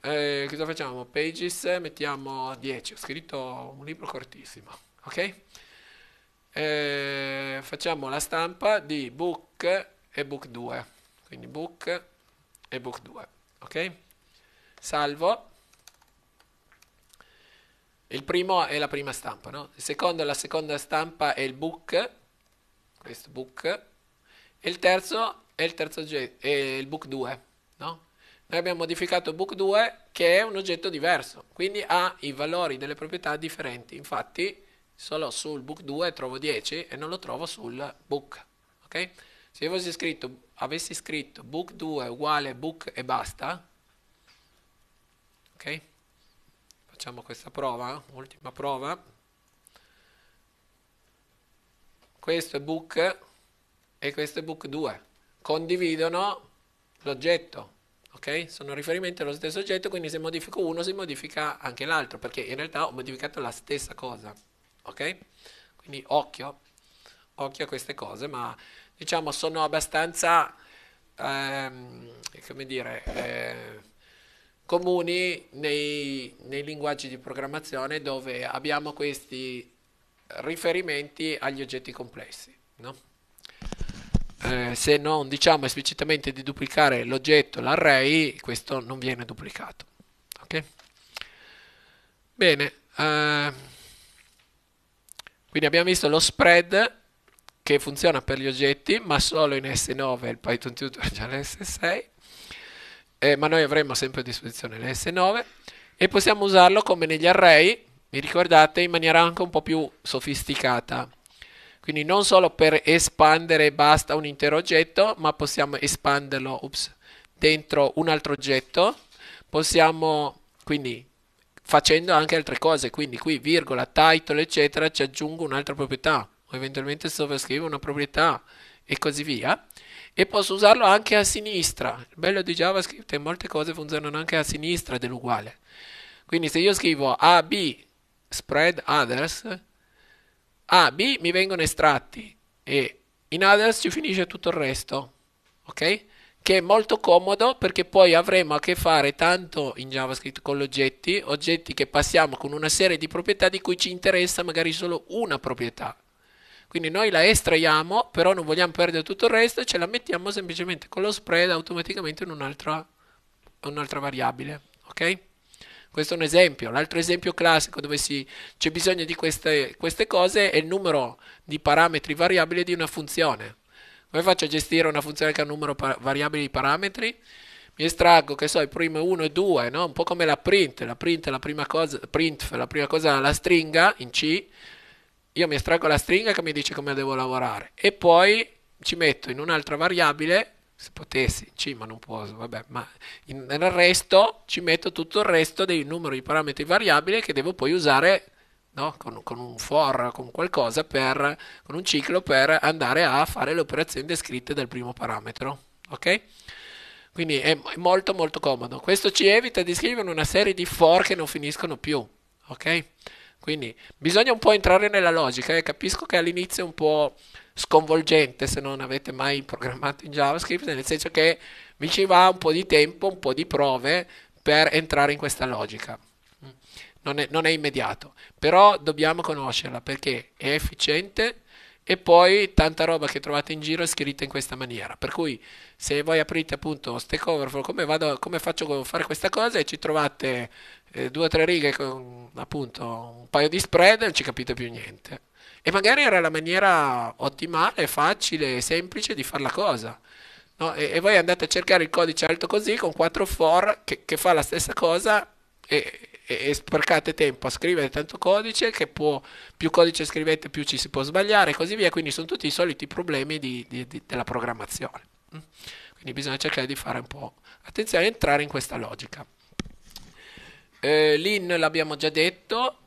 Eh, cosa facciamo? Pages, mettiamo 10. Ho scritto un libro cortissimo, ok? Eh, facciamo la stampa di book e book 2. Quindi book e book 2, ok? Salvo. Il primo è la prima stampa, no? Il secondo è la seconda stampa è il book, questo book, e il terzo è il terzo oggetto, è il book 2, no? Noi abbiamo modificato book2 che è un oggetto diverso, quindi ha i valori delle proprietà differenti. Infatti solo sul book2 trovo 10 e non lo trovo sul book. Okay? Se io avessi scritto, avessi scritto book2 uguale book e basta, okay? facciamo questa prova, ultima prova, questo è book e questo è book2, condividono l'oggetto ok? Sono riferimenti allo stesso oggetto, quindi se modifico uno si modifica anche l'altro, perché in realtà ho modificato la stessa cosa, ok? Quindi occhio, occhio a queste cose, ma diciamo sono abbastanza, ehm, come dire, eh, comuni nei, nei linguaggi di programmazione dove abbiamo questi riferimenti agli oggetti complessi, no? eh, se non diciamo esplicitamente di duplicare l'oggetto, l'array, questo non viene duplicato. Okay? Bene, eh, quindi abbiamo visto lo spread che funziona per gli oggetti, ma solo in S9 il Python Tutor già l'S6, eh, ma noi avremo sempre a disposizione l'S9 e possiamo usarlo come negli array, vi ricordate, in maniera anche un po' più sofisticata. Quindi non solo per espandere basta un intero oggetto, ma possiamo espanderlo ups, dentro un altro oggetto. Possiamo quindi facendo anche altre cose, quindi qui virgola, title eccetera, ci aggiungo un'altra proprietà o eventualmente sovrascrivo una proprietà e così via. E posso usarlo anche a sinistra. Il bello di JavaScript è molte cose funzionano anche a sinistra dell'uguale. Quindi se io scrivo AB spread others, a, B mi vengono estratti e in others ci finisce tutto il resto, ok? Che è molto comodo perché poi avremo a che fare tanto in JavaScript con gli oggetti, oggetti che passiamo con una serie di proprietà di cui ci interessa magari solo una proprietà. Quindi noi la estraiamo, però non vogliamo perdere tutto il resto e ce la mettiamo semplicemente con lo spread automaticamente in un'altra, un'altra variabile, ok? Questo è un esempio. L'altro esempio classico dove si, c'è bisogno di queste, queste cose è il numero di parametri variabili di una funzione. Come faccio a gestire una funzione che ha un numero par- variabile di parametri? mi estraggo, che so, i primi 1 e 2, no? un po' come la print, la print è la prima cosa, print, la prima cosa, la stringa in C, io mi estraggo la stringa che mi dice come devo lavorare e poi ci metto in un'altra variabile se potessi, sì, ma non posso, vabbè, ma in, nel resto ci metto tutto il resto dei numeri di parametri variabili che devo poi usare no? con, con, un for, con qualcosa, per, con un ciclo per andare a fare le operazioni descritte dal primo parametro, ok? Quindi è, è molto molto comodo. Questo ci evita di scrivere una serie di for che non finiscono più, ok? Quindi bisogna un po' entrare nella logica, eh? capisco che all'inizio è un po' sconvolgente se non avete mai programmato in JavaScript, nel senso che mi ci va un po' di tempo, un po' di prove per entrare in questa logica. Non è, non è immediato, però dobbiamo conoscerla perché è efficiente e poi tanta roba che trovate in giro è scritta in questa maniera. Per cui se voi aprite appunto Stack Overflow, come, vado, come faccio a fare questa cosa e ci trovate eh, due o tre righe con appunto un paio di spread, non ci capite più niente. E magari era la maniera ottimale, facile e semplice di fare la cosa. No? E, e, voi andate a cercare il codice alto così con 4 for che, che fa la stessa cosa e, e, e, spercate tempo a scrivere tanto codice che può, più codice scrivete più ci si può sbagliare e così via, quindi sono tutti i soliti problemi di, di, di, della programmazione. Quindi bisogna cercare di fare un po' attenzione, a entrare in questa logica. Eh, L'in l'abbiamo già detto,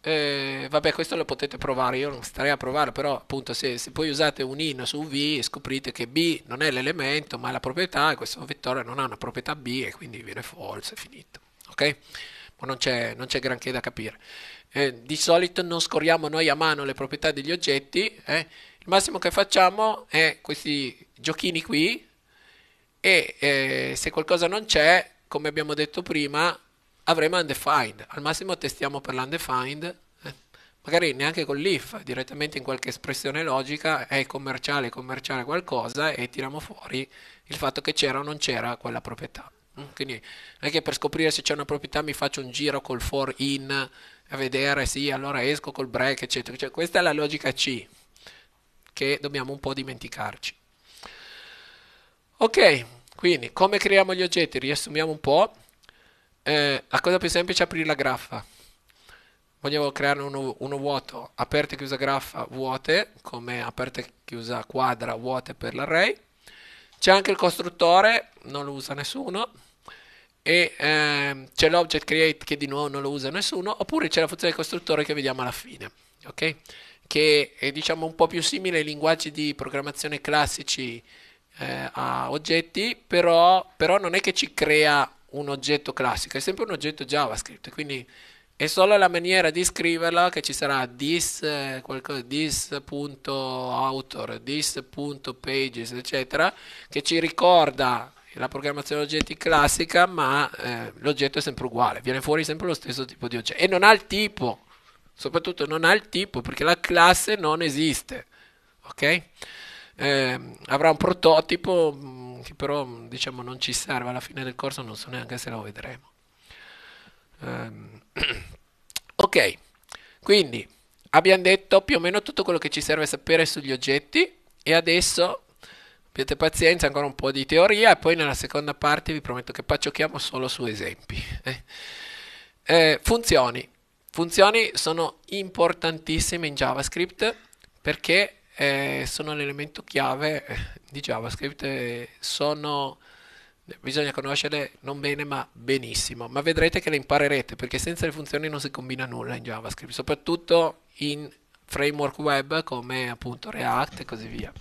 eh, vabbè, questo lo potete provare, io non starei a provare, però appunto se, se, poi usate un in su v scoprite che b non è l'elemento ma è la proprietà e questo vettore non ha una proprietà b e quindi viene false, è finito. Ok? Ma non c'è, non c'è granché da capire. Eh, di solito non scorriamo noi a mano le proprietà degli oggetti, eh? il massimo che facciamo è questi giochini qui e eh, se qualcosa non c'è, come abbiamo detto prima, avremo undefined, al massimo testiamo per l'undefined, eh? magari neanche con l'if, direttamente in qualche espressione logica è commerciale, commerciale qualcosa e tiriamo fuori il fatto che c'era o non c'era quella proprietà. Mm, quindi non è che per scoprire se c'è una proprietà mi faccio un giro col for in a vedere, sì, allora esco col break, eccetera. Cioè, questa è la logica C che dobbiamo un po' dimenticarci. Ok, quindi come creiamo gli oggetti? Riassumiamo un po' eh, la cosa più semplice è aprire la graffa. Vogliamo creare uno, uno vuoto, aperta e chiusa graffa vuote, come aperta e chiusa quadra vuote per l'array. C'è anche il costruttore, non lo usa nessuno. E ehm, c'è l'object create che di nuovo non lo usa nessuno, oppure c'è la funzione costruttore che vediamo alla fine, ok? Che è diciamo un po' più simile ai linguaggi di programmazione classici eh, a oggetti, però, però non è che ci crea un oggetto classico, è sempre un oggetto JavaScript, quindi è solo la maniera di scriverla che ci sarà this, eh, qualcosa, this.author, this.pages, eccetera, che ci ricorda la programmazione oggetti classica, ma eh, l'oggetto è sempre uguale, viene fuori sempre lo stesso tipo di oggetto e non ha il tipo, soprattutto non ha il tipo perché la classe non esiste, ok? Eh, avrà un prototipo che però mm, diciamo, non ci serve alla fine del corso, non so neanche se lo vedremo. Um, ok, quindi abbiamo detto più o meno tutto quello che ci serve sapere sugli oggetti e adesso abbiate pazienza, ancora un po' di teoria e poi nella seconda parte vi prometto che paciocchiamo solo su esempi. Eh. Eh, funzioni. Funzioni sono importantissime in JavaScript perché eh, sono l'elemento chiave eh, di JavaScript, sono, bisogna conoscerle non bene ma benissimo, ma vedrete che le imparerete perché senza le funzioni non si combina nulla in JavaScript, soprattutto in framework web come appunto React e così via,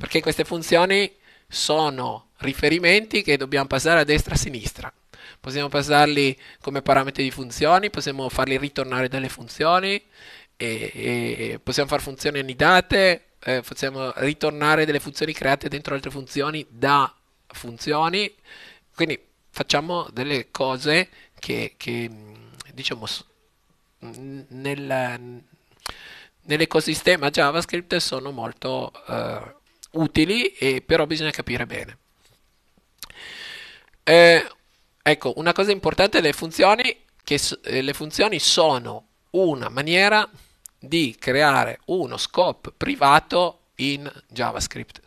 perché queste funzioni sono riferimenti che dobbiamo passare a destra e a sinistra. Possiamo passarli come parametri di funzioni, possiamo farli ritornare dalle funzioni, e, e possiamo fare funzioni annidate, eh, facciamo ritornare delle funzioni create dentro altre funzioni da funzioni, quindi facciamo delle cose che, che mm, diciamo mm, nel, nell'ecosistema JavaScript sono molto eh, utili e però bisogna capire bene. Eh, ecco, una cosa importante delle funzioni, che eh, le funzioni sono una maniera di creare uno scope privato in JavaScript.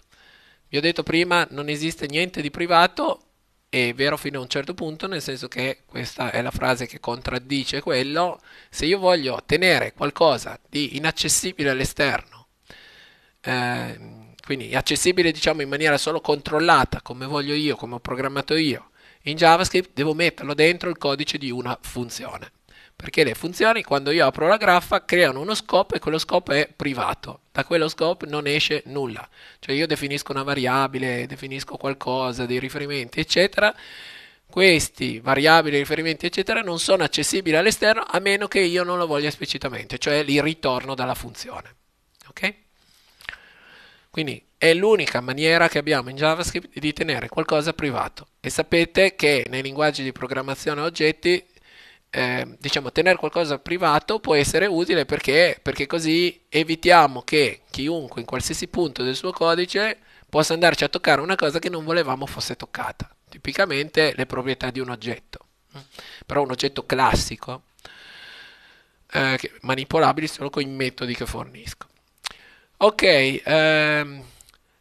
Vi ho detto prima, non esiste niente di privato, è vero fino a un certo punto, nel senso che questa è la frase che contraddice quello, se io voglio tenere qualcosa di inaccessibile all'esterno, eh, quindi accessibile diciamo in maniera solo controllata, come voglio io, come ho programmato io, in JavaScript devo metterlo dentro il codice di una funzione perché le funzioni quando io apro la graffa creano uno scope e quello scope è privato, da quello scope non esce nulla, cioè io definisco una variabile, definisco qualcosa, dei riferimenti eccetera, questi variabili, riferimenti eccetera non sono accessibili all'esterno a meno che io non lo voglia esplicitamente, cioè li ritorno dalla funzione. Ok? Quindi è l'unica maniera che abbiamo in JavaScript di tenere qualcosa privato. E sapete che nei linguaggi di programmazione oggetti eh, diciamo, tenere qualcosa privato può essere utile perché, perché così evitiamo che chiunque in qualsiasi punto del suo codice possa andarci a toccare una cosa che non volevamo fosse toccata, tipicamente le proprietà di un oggetto, però un oggetto classico, eh, manipolabile solo con i metodi che fornisco. Ok, ehm,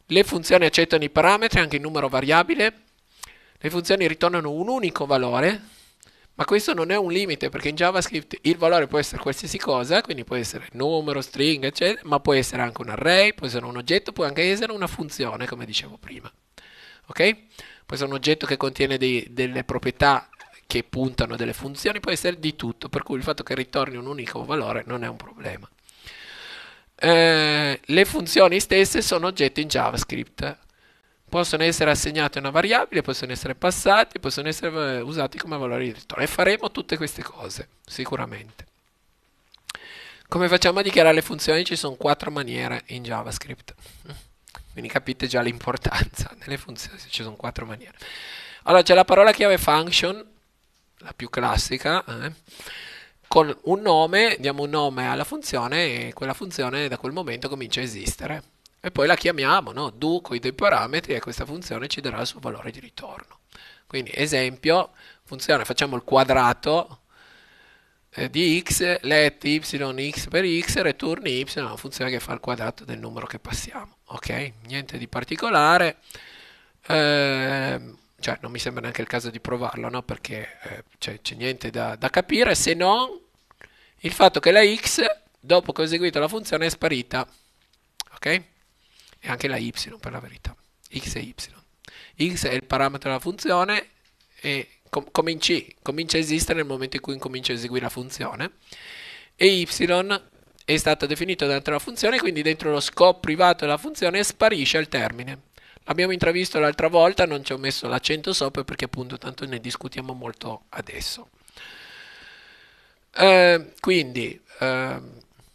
le funzioni accettano i parametri, anche il numero variabile, le funzioni ritornano un unico valore, ma questo non è un limite perché in JavaScript il valore può essere qualsiasi cosa, quindi può essere numero, string, eccetera, ma può essere anche un array, può essere un oggetto, può anche essere una funzione, come dicevo prima. Ok? Può essere un oggetto che contiene dei, delle proprietà che puntano a delle funzioni, può essere di tutto, per cui il fatto che ritorni un unico valore non è un problema. Eh, le funzioni stesse sono oggetti in JavaScript, possono essere assegnati a una variabile, possono essere passati, possono essere eh, usati come valori di ritorno e faremo tutte queste cose sicuramente. Come facciamo a dichiarare le funzioni? Ci sono quattro maniere in JavaScript, quindi capite già l'importanza delle funzioni, ci sono quattro maniere. Allora c'è la parola chiave function, la più classica, eh? con un nome, diamo un nome alla funzione e quella funzione da quel momento comincia a esistere e poi la chiamiamo no? do con dei parametri e questa funzione ci darà il suo valore di ritorno. Quindi esempio, funzione, facciamo il quadrato eh, di x, let y x per x, returni y, una funzione che fa il quadrato del numero che passiamo. Ok? Niente di particolare. Eh, cioè non mi sembra neanche il caso di provarlo, no? perché eh, c'è, cioè, c'è, niente da, da, capire se non il fatto che la x, dopo che ho eseguito la funzione, è sparita. Ok? e anche la y per la verità, x e y. x è il parametro della funzione e com- come comincia a esistere nel momento in cui comincia a eseguire la funzione e y è stata definita dentro la funzione, quindi dentro lo scope privato della funzione sparisce il termine. L'abbiamo intravisto l'altra volta, non ci ho messo l'accento sopra perché appunto tanto ne discutiamo molto adesso. Eh, quindi, eh,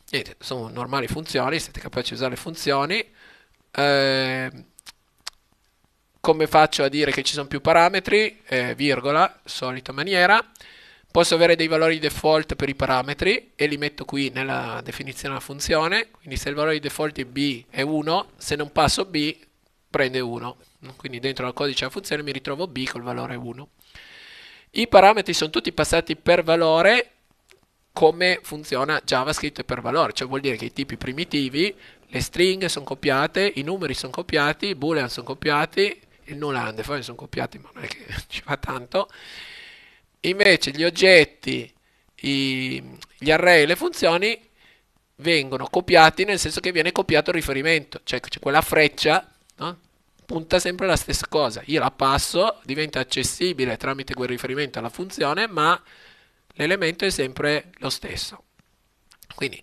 niente, sono normali funzioni, siete capaci di usare le funzioni. Ehm, come faccio a dire che ci sono più parametri, eh, virgola, solita maniera, posso avere dei valori default per i parametri e li metto qui nella definizione della funzione, quindi se il valore di default è b è 1, se non passo b prende 1, quindi dentro al codice della funzione mi ritrovo b col valore 1. I parametri sono tutti passati per valore come funziona JavaScript per valore, cioè vuol dire che i tipi primitivi le stringhe sono copiate, i numeri sono copiati, i boolean sono copiati, il null and file sono copiati, ma non è che ci va tanto. Invece gli oggetti, i, gli array, e le funzioni vengono copiati nel senso che viene copiato il riferimento, cioè c'è quella freccia, no? punta sempre alla stessa cosa. Io la passo, diventa accessibile tramite quel riferimento alla funzione, ma l'elemento è sempre lo stesso. Quindi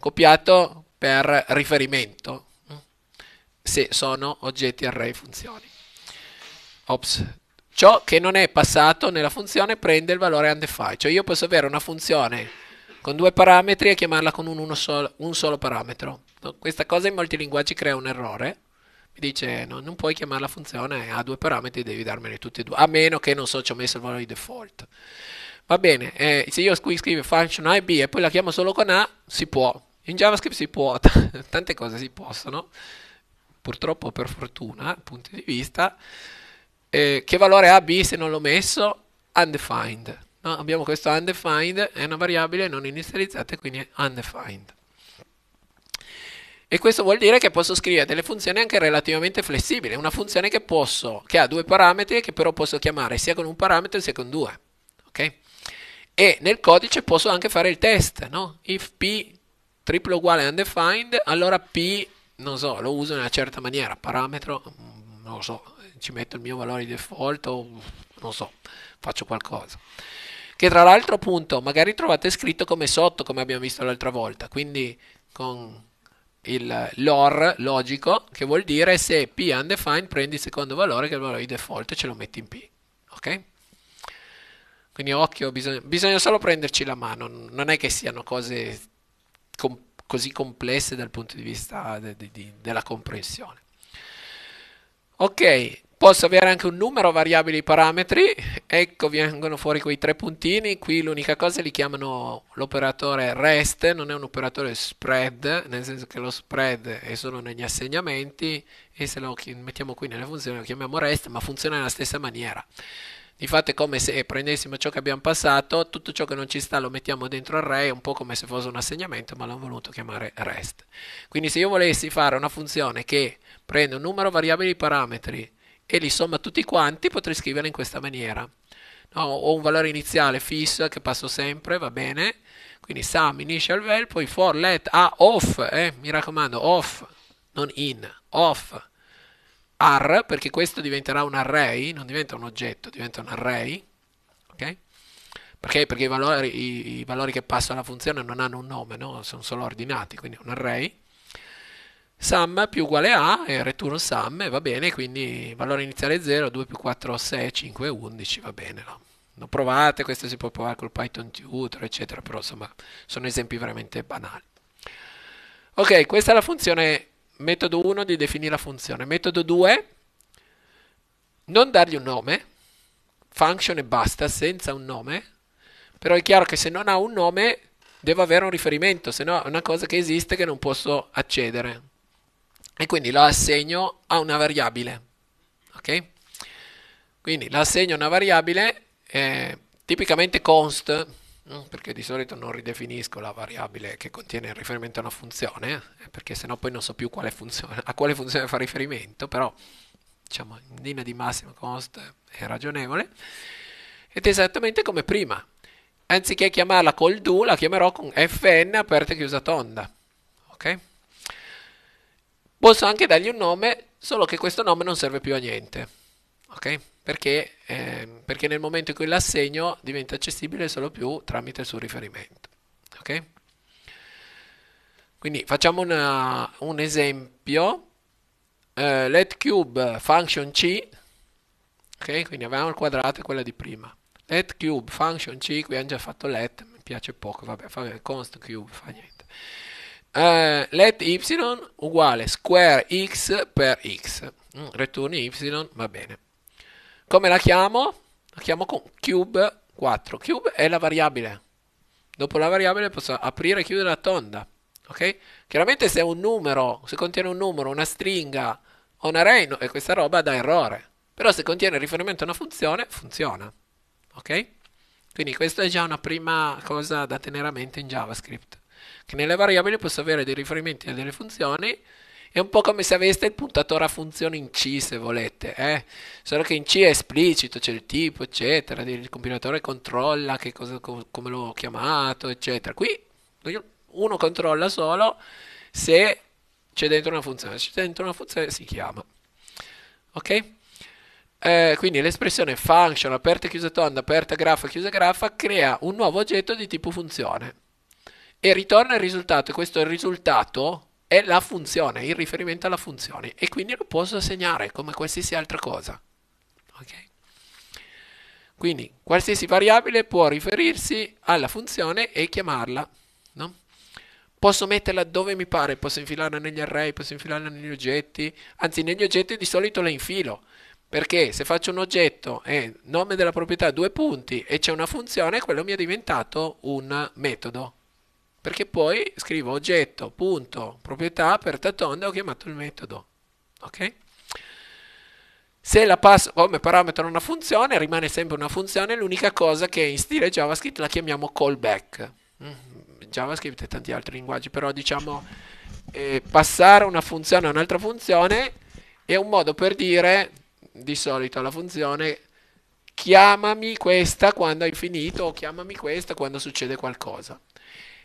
copiato per riferimento mm, se sono oggetti array funzioni. Ops. Ciò che non è passato nella funzione prende il valore undefined, cioè io posso avere una funzione con due parametri e chiamarla con un, solo, un solo parametro. Questa cosa in molti linguaggi crea un errore, mi dice no, non puoi chiamare la funzione ha due parametri devi darmene tutti e due a meno che non so ci ho messo il valore di default va bene eh, se io qui scrivo function a e b e poi la chiamo solo con a si può in JavaScript si può, t- tante cose si possono, purtroppo per fortuna, punto di vista, eh, che valore ha B se non l'ho messo? Undefined. No? Abbiamo questo undefined, è una variabile non inizializzata, quindi è undefined. E questo vuol dire che posso scrivere delle funzioni anche relativamente flessibili, una funzione che, posso, che ha due parametri che però posso chiamare sia con un parametro sia con due. Okay? E nel codice posso anche fare il test, no? if p triplo uguale undefined, allora P, non so, lo uso in una certa maniera, parametro, mm, non lo so, ci metto il mio valore di default o non so, faccio qualcosa. Che tra l'altro appunto magari trovate scritto come sotto, come abbiamo visto l'altra volta, quindi con il lor logico che vuol dire se p undefined prendi il secondo valore che è il valore di default e ce lo metti in p ok quindi occhio bisogna, bisogna solo prenderci la mano non è che siano cose com- così complesse dal punto di vista de- de- de- della comprensione. Ok, posso avere anche un numero variabile di parametri, ecco vengono fuori quei tre puntini, qui l'unica cosa li chiamano l'operatore REST, non è un operatore spread, nel senso che lo spread è solo negli assegnamenti e se lo mettiamo qui nelle funzioni lo chiamiamo REST, ma funziona nella stessa maniera. Infatti è come se prendessimo ciò che abbiamo passato, tutto ciò che non ci sta lo mettiamo dentro il re, un po' come se fosse un assegnamento, ma l'hanno voluto chiamare rest. Quindi se io volessi fare una funzione che prende un numero variabile di parametri e li somma tutti quanti, potrei scriverla in questa maniera. No, ho un valore iniziale fisso che passo sempre, va bene? Quindi sum initial val, poi for let a ah, off, eh, mi raccomando, off, non in, off ar, perché questo diventerà un array, non diventa un oggetto, diventa un array, ok? Perché? Perché i valori, i, i valori che passano alla funzione non hanno un nome, no? sono solo ordinati, quindi un array. Sum più uguale a, e return sum, e va bene, quindi valore iniziale 0, 2 più 4, 6, 5, 11, va bene, no? Non provate, questo si può provare col Python Tutor, eccetera, però insomma sono esempi veramente banali. Ok, questa è la funzione Metodo 1 di definire la funzione. Metodo 2, non dargli un nome, function e basta, senza un nome. Però è chiaro che se non ha un nome devo avere un riferimento, se no è una cosa che esiste che non posso accedere. E quindi lo assegno a una variabile. Ok? Quindi assegno a una variabile, eh, tipicamente const, perché di solito non ridefinisco la variabile che contiene il riferimento a una funzione, eh, perché sennò poi non so più quale funzione, a quale funzione fa riferimento, però diciamo in linea di massima cost è ragionevole, ed esattamente come prima, anziché chiamarla col do, la chiamerò con fn aperta e chiusa tonda, ok? Posso anche dargli un nome, solo che questo nome non serve più a niente ok? Perché, eh, perché nel momento in cui l'assegno diventa accessibile solo più tramite il suo riferimento, ok? Quindi facciamo una, un esempio, eh, let cube function c, ok? Quindi avevamo il quadrato e quella di prima, let cube function c, qui hanno già fatto let, mi piace poco, vabbè, vabbè const cube, fa niente. Uh, let y uguale square x per x mm, return y va bene come la chiamo? La chiamo con cube 4. Cube è la variabile. Dopo la variabile posso aprire e chiudere la tonda. Ok? Chiaramente se è un numero, se contiene un numero, una stringa o un array, no, e questa roba dà errore. Però se contiene riferimento a una funzione, funziona. Ok? Quindi questa è già una prima cosa da tenere a mente in JavaScript. Che nelle variabili posso avere dei riferimenti a delle funzioni è un po' come se aveste il puntatore a funzione in C, se volete, eh? Solo che in C è esplicito, c'è il tipo, eccetera, il compilatore controlla che cosa, come l'ho chiamato, eccetera. Qui uno controlla solo se c'è dentro una funzione, se c'è dentro una funzione si chiama. Ok? Eh, quindi l'espressione function aperta e chiusa tonda, aperta graffa, chiusa graffa crea un nuovo oggetto di tipo funzione e ritorna il risultato. E Questo è il risultato è la funzione, il riferimento alla funzione e quindi lo posso segnare come qualsiasi altra cosa. Okay? Quindi qualsiasi variabile può riferirsi alla funzione e chiamarla. No? Posso metterla dove mi pare, posso infilarla negli array, posso infilarla negli oggetti, anzi negli oggetti di solito la infilo, perché se faccio un oggetto e nome della proprietà due punti e c'è una funzione, quello mi è diventato un metodo, perché poi scrivo oggetto punto proprietà aperta tonda ho chiamato il metodo ok se la passo oh, come parametro una funzione rimane sempre una funzione l'unica cosa che in stile javascript la chiamiamo callback mm, javascript e tanti altri linguaggi però diciamo eh, passare una funzione a un'altra funzione è un modo per dire di solito alla funzione chiamami questa quando hai finito o chiamami questa quando succede qualcosa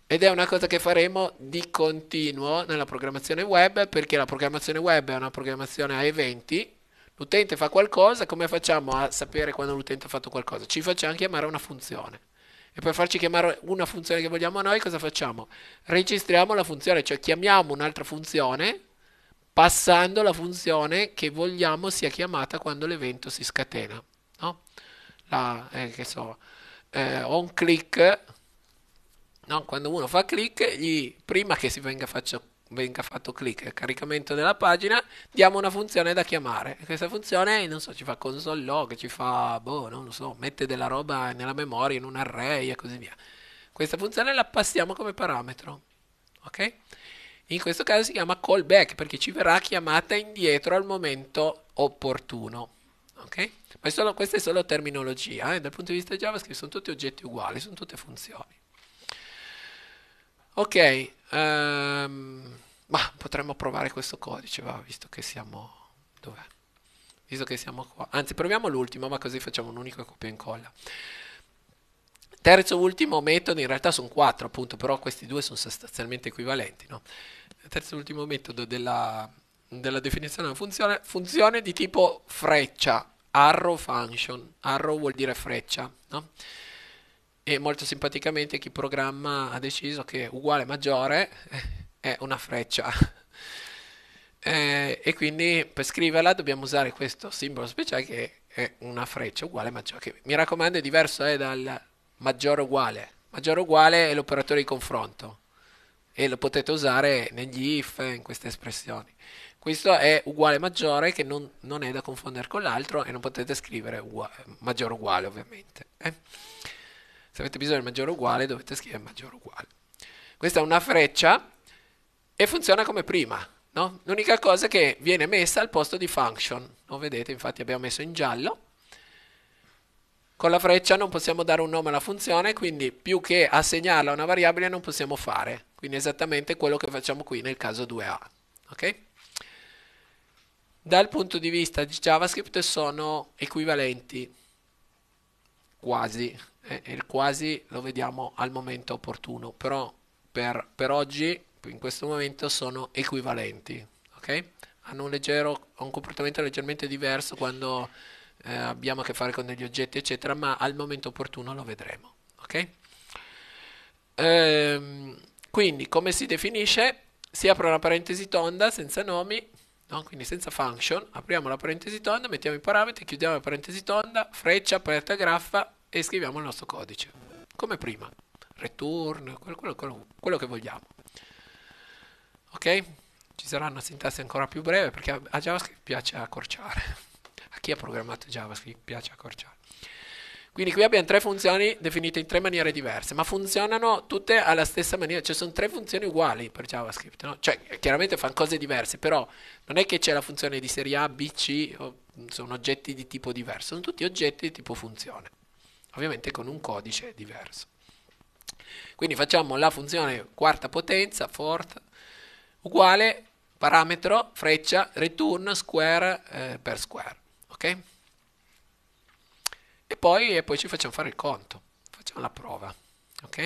ed è una cosa che faremo di continuo nella programmazione web perché la programmazione web è una programmazione a eventi. L'utente fa qualcosa, come facciamo a sapere quando l'utente ha fatto qualcosa? Ci facciamo chiamare una funzione. E per farci chiamare una funzione che vogliamo noi, cosa facciamo? Registriamo la funzione, cioè chiamiamo un'altra funzione passando la funzione che vogliamo sia chiamata quando l'evento si scatena. No? La, eh, che so, eh, on click No? Quando uno fa click, prima che si venga, faccio, venga fatto click al caricamento della pagina, diamo una funzione da chiamare. Questa funzione, non so, ci fa console log, ci fa, boh, non lo so, mette della roba nella memoria, in un array e così via. Questa funzione la passiamo come parametro. Ok? In questo caso si chiama callback perché ci verrà chiamata indietro al momento opportuno. Okay? Ma solo, questa è solo terminologia, eh? dal punto di vista JavaScript sono tutti oggetti uguali, sono tutte funzioni. Ok, um, ma potremmo provare questo codice, va, visto che siamo... Dov'è? Visto che siamo qua. Anzi, proviamo l'ultimo, ma così facciamo un'unica copia e incolla. Terzo ultimo metodo, in realtà sono quattro appunto, però questi due sono sostanzialmente equivalenti. No? Terzo ultimo metodo della, della definizione della funzione, funzione di tipo freccia, arrow function, arrow vuol dire freccia. No? e molto simpaticamente chi programma ha deciso che uguale maggiore è una freccia. Eh, e quindi per scriverla dobbiamo usare questo simbolo speciale che è una freccia uguale maggiore. Che, mi raccomando, è diverso eh, dal maggiore uguale. Maggiore uguale è l'operatore di confronto e lo potete usare negli if, in queste espressioni. Questo è uguale maggiore che non, non è da confondere con l'altro e non potete scrivere uguale, maggiore uguale ovviamente. Eh? Se avete bisogno di maggiore uguale dovete scrivere maggiore uguale. Questa è una freccia e funziona come prima. No? L'unica cosa che viene messa al posto di function. Lo vedete, infatti abbiamo messo in giallo. Con la freccia non possiamo dare un nome alla funzione, quindi più che assegnarla a una variabile non possiamo fare. Quindi esattamente quello che facciamo qui nel caso 2A. Ok? Dal punto di vista di JavaScript sono equivalenti, quasi, e il quasi lo vediamo al momento opportuno, però per, per oggi, in questo momento, sono equivalenti, ok? Hanno un, leggero, un comportamento leggermente diverso quando eh, abbiamo a che fare con degli oggetti, eccetera, ma al momento opportuno lo vedremo, ok? Ehm, quindi, come si definisce? Si apre una parentesi tonda senza nomi, No? quindi senza function, apriamo la parentesi tonda, mettiamo i parametri, chiudiamo la parentesi tonda, freccia, aperta graffa, e scriviamo il nostro codice, come prima, return, quello, quello, quello che vogliamo. Ok? Ci sarà una sintassi ancora più breve perché a JavaScript piace accorciare. A chi ha programmato JavaScript piace accorciare. Quindi qui abbiamo tre funzioni definite in tre maniere diverse, ma funzionano tutte alla stessa maniera, cioè sono tre funzioni uguali per JavaScript, no? cioè chiaramente fanno cose diverse, però non è che c'è la funzione di serie A, B, C, sono oggetti di tipo diverso, sono tutti oggetti di tipo funzione ovviamente con un codice diverso. Quindi facciamo la funzione quarta potenza, fourth, uguale parametro freccia return square eh, per square. Ok? E poi, e poi, ci facciamo fare il conto. Facciamo la prova. Ok?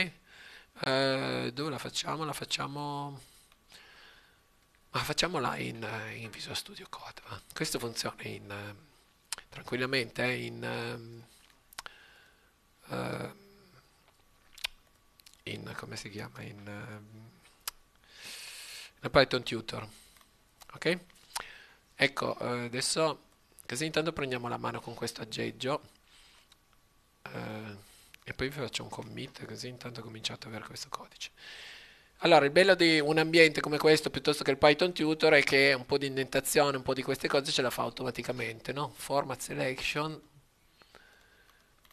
Eh, dove la facciamo? La facciamo. Ma facciamola in, in Visual Studio Code. Va? Questo funziona in, eh, tranquillamente eh, in ehm, uh, in come si chiama in, uh, in Python tutor ok ecco uh, adesso così intanto prendiamo la mano con questo aggeggio eh, e poi vi faccio un commit così intanto cominciate a avere questo codice allora, il bello di un ambiente come questo piuttosto che il Python Tutor è che un po' di indentazione, un po' di queste cose ce la fa automaticamente, no? Format selection,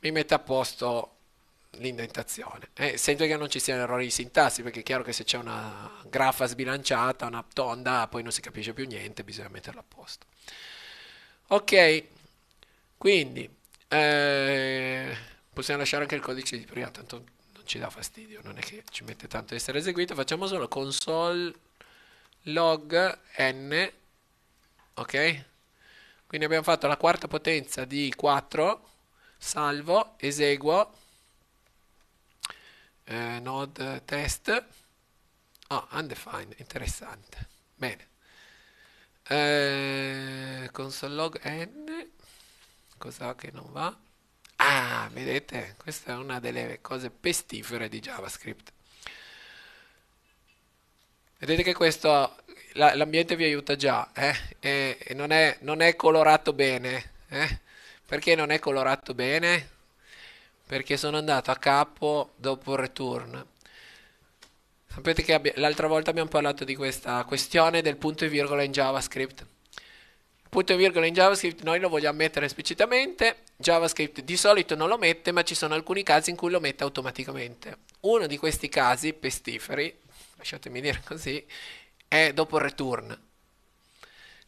mi mette a posto l'indentazione. Eh, sempre che non ci siano errori di sintassi, perché è chiaro che se c'è una graffa sbilanciata, una tonda, poi non si capisce più niente, bisogna metterla a posto. Ok, quindi eh, possiamo lasciare anche il codice di prima, tanto non ci dà fastidio, non è che ci mette tanto ad essere eseguito, facciamo solo console log n, ok? Quindi abbiamo fatto la quarta potenza di 4 salvo, eseguo, eh, node test, ah, oh, undefined, interessante, bene, eh, console log n, cos'ha che non va? Ah, vedete, questa è una delle cose pestifere di JavaScript. Vedete che questo l'ambiente vi aiuta già eh? e, e non, è, non, è, colorato bene. Eh? Perché non è colorato bene? Perché sono andato a capo dopo il return. Sapete che abbi- l'altra volta abbiamo parlato di questa questione del punto e virgola in JavaScript. Il punto e virgola in JavaScript noi lo vogliamo mettere esplicitamente, JavaScript di solito non lo mette, ma ci sono alcuni casi in cui lo mette automaticamente. Uno di questi casi pestiferi, lasciatemi dire così, è dopo il return.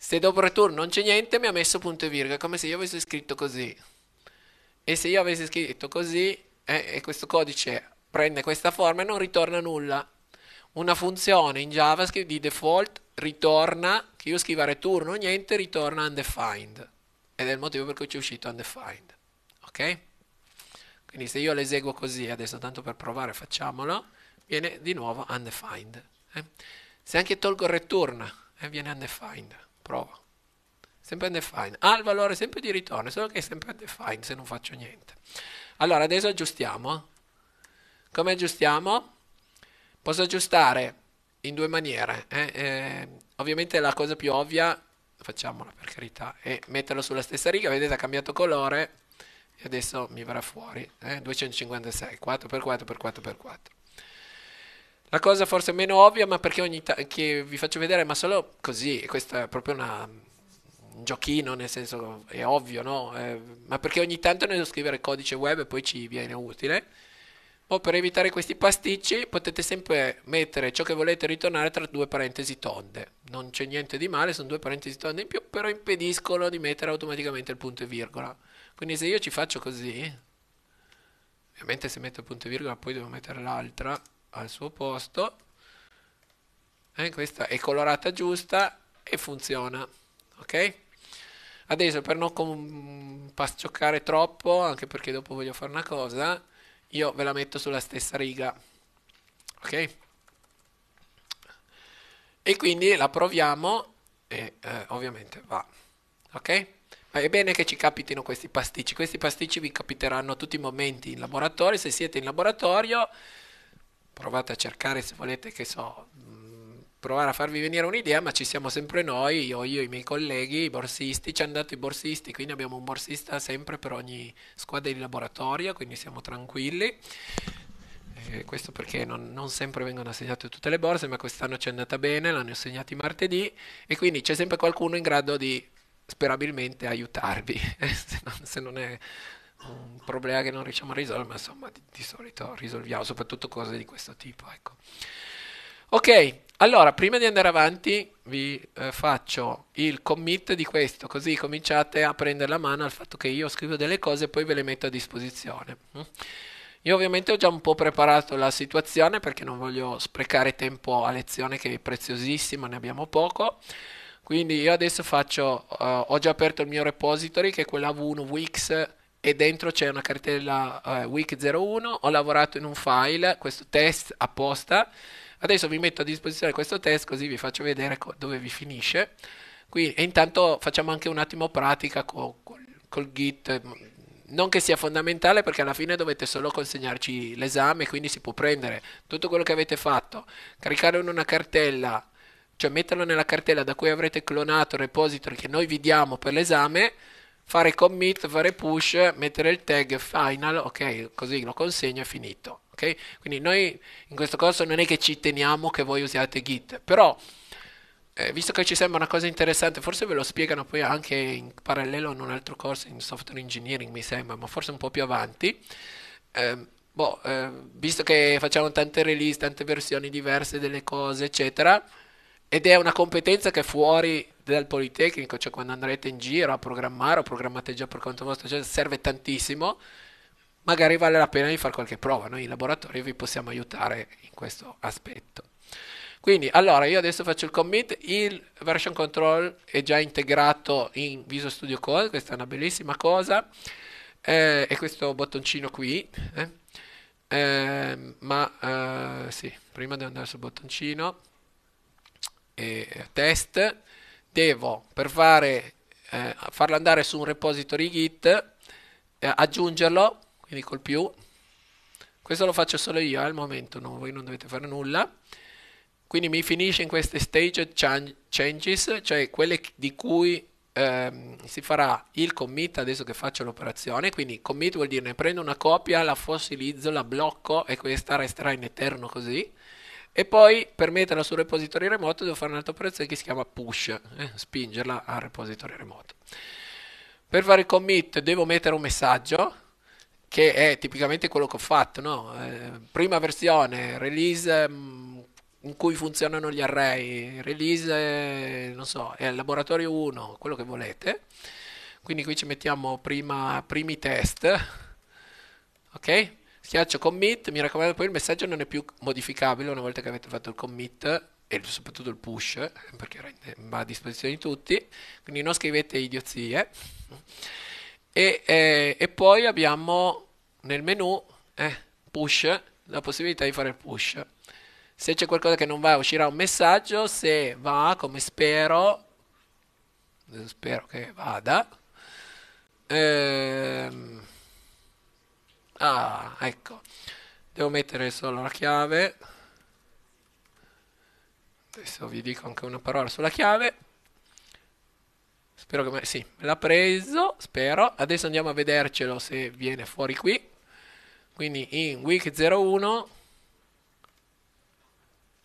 Se dopo return non c'è niente, mi ha messo punto e virgola, come se io avessi scritto così. E se io avessi scritto così, eh, e questo codice prende questa forma e non ritorna nulla. Una funzione in JavaScript di default ritorna, che io scriva return o niente, ritorna undefined. Ed è il motivo per cui ci è uscito undefined. Ok? Quindi se io l'eseguo così, adesso tanto per provare facciamolo, viene di nuovo undefined. Eh? Se anche tolgo return, eh, viene undefined prova. Sempre undefined. Ha il valore sempre di ritorno, solo che è sempre undefined se non faccio niente. Allora, adesso aggiustiamo. Come aggiustiamo? Posso aggiustare in due maniere. Eh? Eh, ovviamente la cosa più ovvia, facciamola per carità, è metterlo sulla stessa riga. Vedete, ha cambiato colore e adesso mi verrà fuori. Eh? 256, 4x4x4x4. La cosa forse meno ovvia, ma perché ogni ta- che vi faccio vedere, ma solo così, questo è proprio una, un giochino, nel senso è ovvio, no? Eh, ma perché ogni tanto noi devo scrivere codice web e poi ci viene utile. O per evitare questi pasticci potete sempre mettere ciò che volete ritornare tra due parentesi tonde. Non c'è niente di male, sono due parentesi tonde in più, però impediscono di mettere automaticamente il punto e virgola. Quindi se io ci faccio così, ovviamente se metto il punto e virgola poi devo mettere l'altra al suo posto, eh, questa è colorata giusta e funziona, ok? Adesso per non compascioccare troppo, anche perché dopo voglio fare una cosa, io ve la metto sulla stessa riga, ok? E quindi la proviamo e eh, ovviamente va, ok? Ma è bene che ci capitino questi pasticci, questi pasticci vi capiteranno tutti i momenti in laboratorio, se siete in laboratorio provate a cercare se volete, che so, provare a farvi venire un'idea, ma ci siamo sempre noi, io, io i miei colleghi, i borsisti, ci hanno dato i borsisti, quindi abbiamo un borsista sempre per ogni squadra di laboratorio, quindi siamo tranquilli. Eh, questo perché non, non, sempre vengono assegnate tutte le borse, ma quest'anno ci è andata bene, l'hanno assegnati martedì e quindi c'è sempre qualcuno in grado di sperabilmente aiutarvi, se, non, se non è un problema che non riusciamo a risolvere, ma insomma di, di solito risolviamo soprattutto cose di questo tipo. Ecco. Ok, allora prima di andare avanti vi eh, faccio il commit di questo, così cominciate a prendere la mano al fatto che io scrivo delle cose e poi ve le metto a disposizione. Mm? Io ovviamente ho già un po' preparato la situazione perché non voglio sprecare tempo a lezione che è preziosissima, ne abbiamo poco. Quindi io adesso faccio, eh, ho già aperto il mio repository che è quella v1 Wix e dentro c'è una cartella eh, week 01, ho lavorato in un file, questo test apposta, adesso vi metto a disposizione questo test così vi faccio vedere co- dove vi finisce. Qui, e intanto facciamo anche un attimo pratica co- col, col git, non che sia fondamentale perché alla fine dovete solo consegnarci l'esame, quindi si può prendere tutto quello che avete fatto, caricarlo in una cartella, cioè metterlo nella cartella da cui avrete clonato il repository che noi vi diamo per l'esame fare commit, fare push, mettere il tag final, ok, così lo consegno e finito. Okay? Quindi noi in questo corso non è che ci teniamo che voi usiate Git, però eh, visto che ci sembra una cosa interessante, forse ve lo spiegano poi anche in parallelo in un altro corso in software engineering, mi sembra, ma forse un po' più avanti. Eh, boh, eh, visto che facciamo tante release, tante versioni diverse delle cose, eccetera, ed è una competenza che è fuori dal Politecnico, cioè quando andrete in giro a programmare o programmate già per conto vostro, cioè serve tantissimo, magari vale la pena di fare qualche prova, noi in laboratorio vi possiamo aiutare in questo aspetto. Quindi, allora, io adesso faccio il commit, il version control è già integrato in Visual Studio Code, questa è una bellissima cosa, eh, questo bottoncino qui, eh, ehm, eh, ma sì, prima devo andare sul bottoncino, eh, test devo per fare, eh, farlo andare su un repository git eh, aggiungerlo quindi col più questo lo faccio solo io eh, al momento no, voi non dovete fare nulla quindi mi finisce in queste stage changes cioè quelle di cui ehm, si farà il commit adesso che faccio l'operazione quindi commit vuol dire ne prendo una copia la fossilizzo la blocco e questa resterà in eterno così e poi per metterla sul repository remoto devo fare un'altra operazione che si chiama push, eh, spingerla al repository remoto. Per fare il commit devo mettere un messaggio che è tipicamente quello che ho fatto, no? eh, prima versione, release mh, mm, in cui funzionano gli array, release, non so, è il laboratorio 1, quello che volete. Quindi qui ci mettiamo prima, primi test, ok? schiaccio commit, mi raccomando poi il messaggio non è più modificabile una volta che avete fatto il commit e soprattutto il push, perché va a disposizione di tutti, quindi non scrivete idiozie. E, eh, e poi abbiamo nel menu eh, push la possibilità di fare il push. Se c'è qualcosa che non va uscirà un messaggio, se va come spero, spero che vada. Ehm, Ah, ecco. Devo mettere solo la chiave. Adesso vi dico anche una parola sulla chiave. Spero che... Me... Sì, l'ha preso, spero. Adesso andiamo a vedercelo se viene fuori qui. Quindi in week 01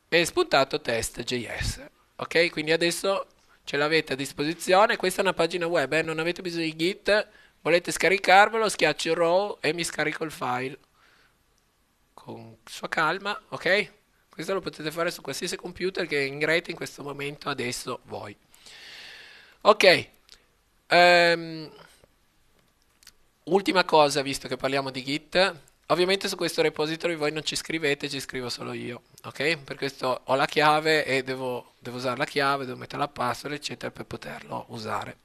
è spuntato test.js. Ok, quindi adesso ce l'avete a disposizione. Questa è una pagina web, eh? non avete bisogno di Git Volete scaricarvelo? Schiaccio RAW e mi scarico il file. Con sua calma, ok? Questo lo potete fare su qualsiasi computer che è in rete in questo momento adesso voi. Ok. Um, ultima cosa, visto che parliamo di Git, Ovviamente su questo repository voi non ci scrivete, ci scrivo solo io, ok? Per questo ho la chiave e devo, devo usare la chiave, devo mettere la password, eccetera, per poterlo usare.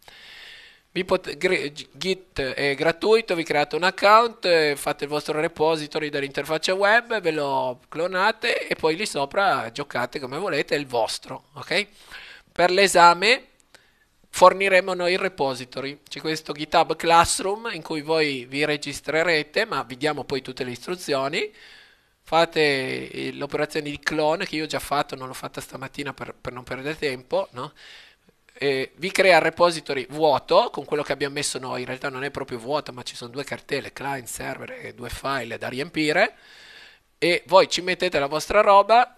Vi pot- gre- Git è gratuito, vi create un account, eh, fate il vostro repository dall'interfaccia web, ve lo clonate e poi lì sopra giocate come volete, è il vostro, ok? Per l'esame forniremo noi il repository, c'è questo GitHub Classroom in cui voi vi registrerete, ma vi diamo poi tutte le istruzioni, fate eh, l'operazione di clone che io ho già fatto, non l'ho fatta stamattina per, per non perdere tempo, no? eh, vi crea il repository vuoto con quello che abbiamo messo noi, in realtà non è proprio vuoto ma ci sono due cartelle, client, server e due file da riempire e voi ci mettete la vostra roba,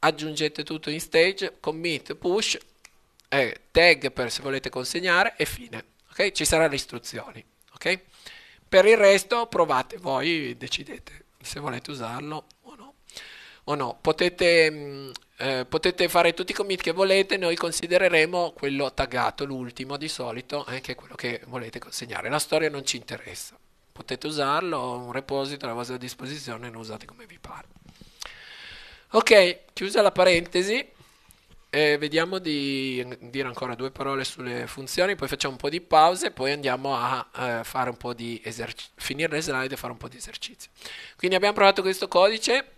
aggiungete tutto in stage, commit, push, eh, tag per se volete consegnare e fine, ok? Ci saranno le istruzioni, ok? Per il resto provate, voi decidete se volete usarlo o no. O no. Potete mh, mm, eh, potete fare tutti i commit che volete, noi considereremo quello taggato, l'ultimo di solito, eh, che è quello che volete consegnare. La storia non ci interessa, potete usarlo, un repository a vostra disposizione, lo usate come vi pare. Ok, chiusa la parentesi, eh, vediamo di dire ancora due parole sulle funzioni, poi facciamo un po' di pause, poi andiamo a eh, fare un po' di esercizio, finire le slide e fare un po' di esercizio. Quindi abbiamo provato questo codice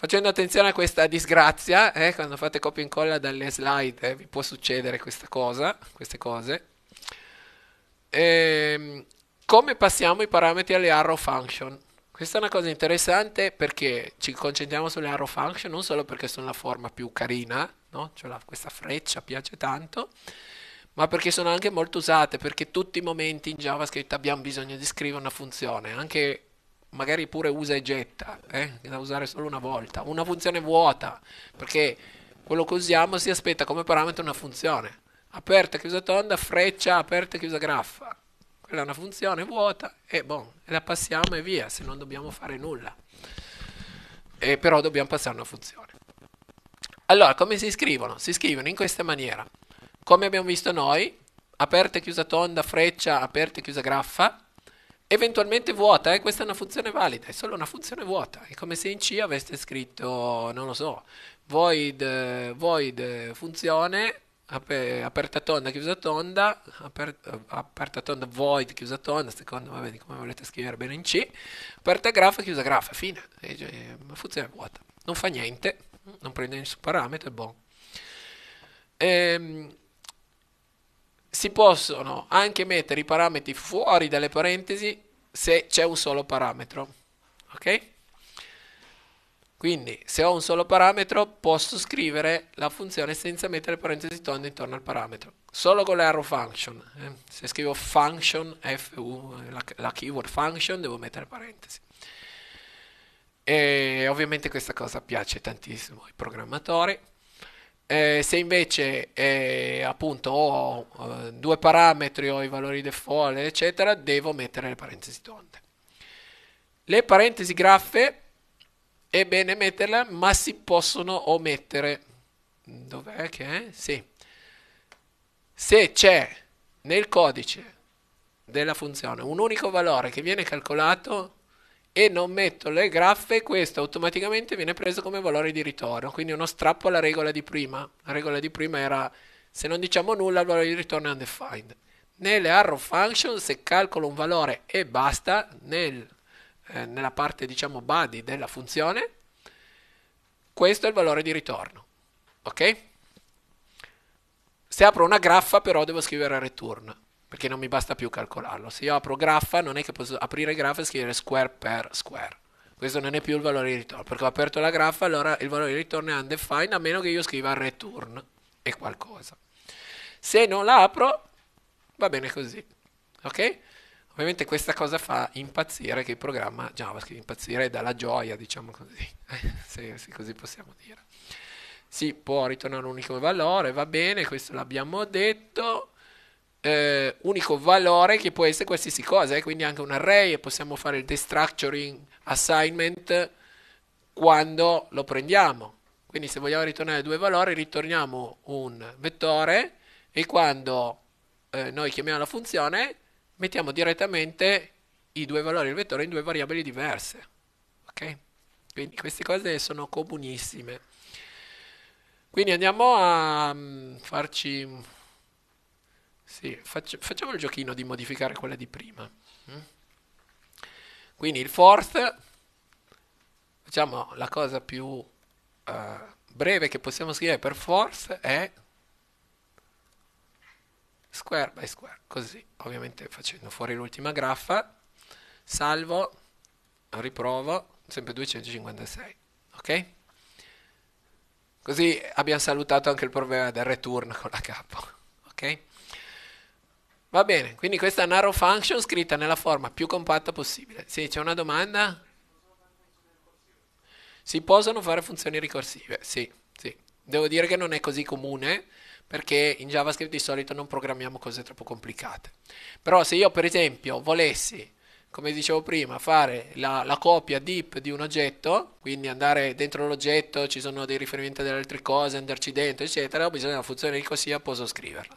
Facendo attenzione a questa disgrazia, eh, quando fate copia e incolla dalle slide, eh, vi può succedere questa cosa, queste cose. E, ehm, come passiamo i parametri alle arrow function? Questa è una cosa interessante perché ci concentriamo sulle arrow function non solo perché sono la forma più carina, no? cioè la, questa freccia piace tanto, ma perché sono anche molto usate, perché tutti i momenti in JavaScript abbiamo bisogno di scrivere una funzione, anche magari pure usa e getta, eh? da usare solo una volta, una funzione vuota, perché quello che usiamo si aspetta come parametro una funzione, aperta, chiusa tonda, freccia, aperta, chiusa graffa, quella è una funzione vuota e boh, la passiamo e via, se non dobbiamo fare nulla, e però dobbiamo passare una funzione. Allora, come si scrivono? Si scrivono in questa maniera, come abbiamo visto noi, aperta, chiusa tonda, freccia, aperta, chiusa graffa, eventualmente vuota, eh? questa è una funzione valida, è solo una funzione vuota, è come se in C aveste scritto, non lo so, void, void funzione aperta tonda, chiusa tonda, aper, aperta tonda, void, chiusa tonda, secondo me, come volete scrivere bene in C, aperta graph, chiusa graph, fine, è una funzione vuota, non fa niente, non prende nessun parametro, è buono. Ehm, si possono anche mettere i parametri fuori dalle parentesi se c'è un solo parametro. Ok? Quindi se ho un solo parametro posso scrivere la funzione senza mettere parentesi tonde intorno al parametro. Solo con l'arrow function. Eh? Se scrivo function, FU, la, la, keyword function, devo mettere parentesi. E ovviamente questa cosa piace tantissimo ai programmatori. Eh, se invece eh, appunto ho eh, due parametri, ho i valori default, eccetera, devo mettere le parentesi tonde. Le parentesi graffe è bene metterle, ma si possono omettere. Dov'è che è? Sì. Se c'è nel codice della funzione un unico valore che viene calcolato, e non metto le graffe, questo automaticamente viene preso come valore di ritorno. Quindi uno strappo alla regola di prima. La regola di prima era se non diciamo nulla il valore di ritorno è undefined. Nelle arrow function se calcolo un valore e basta nel, eh, nella parte diciamo body della funzione, questo è il valore di ritorno. Ok? Se apro una graffa però devo scrivere return perché non mi basta più calcolarlo. Se io apro graffa, non è che posso aprire graffa e scrivere square per square. Questo non è più il valore di ritorno, perché ho aperto la graffa, allora il valore di ritorno è undefined, a meno che io scriva return e qualcosa. Se non l'apro, va bene così. Ok? Ovviamente questa cosa fa impazzire che il programma JavaScript impazzire dalla gioia, diciamo così, se, se così possiamo dire. Si può ritornare un unico valore, va bene, questo l'abbiamo detto eh, unico valore che può essere qualsiasi cosa, eh? quindi anche un array e possiamo fare il destructuring assignment quando lo prendiamo. Quindi se vogliamo ritornare due valori ritorniamo un vettore e quando eh, noi chiamiamo la funzione mettiamo direttamente i due valori del vettore in due variabili diverse. Ok? Quindi queste cose sono comunissime. Quindi andiamo a mm, farci sì, facciamo il giochino di modificare quella di prima. Mm? Quindi il fourth, facciamo la cosa più uh, breve che possiamo scrivere per fourth è square by square, così, ovviamente facendo fuori l'ultima graffa, salvo, riprovo, sempre 256, ok? Così abbiamo salutato anche il problema del return con la K, ok? Va bene, quindi questa è una narrow function scritta nella forma più compatta possibile. Sì, c'è una domanda? Si possono fare funzioni ricorsive? Sì, sì. Devo dire che non è così comune perché in JavaScript di solito non programmiamo cose troppo complicate. Però se io per esempio volessi, come dicevo prima, fare la, la copia deep di un oggetto, quindi andare dentro l'oggetto, ci sono dei riferimenti ad altre cose, andarci dentro, eccetera, ho bisogno di una funzione ricorsiva, posso scriverla.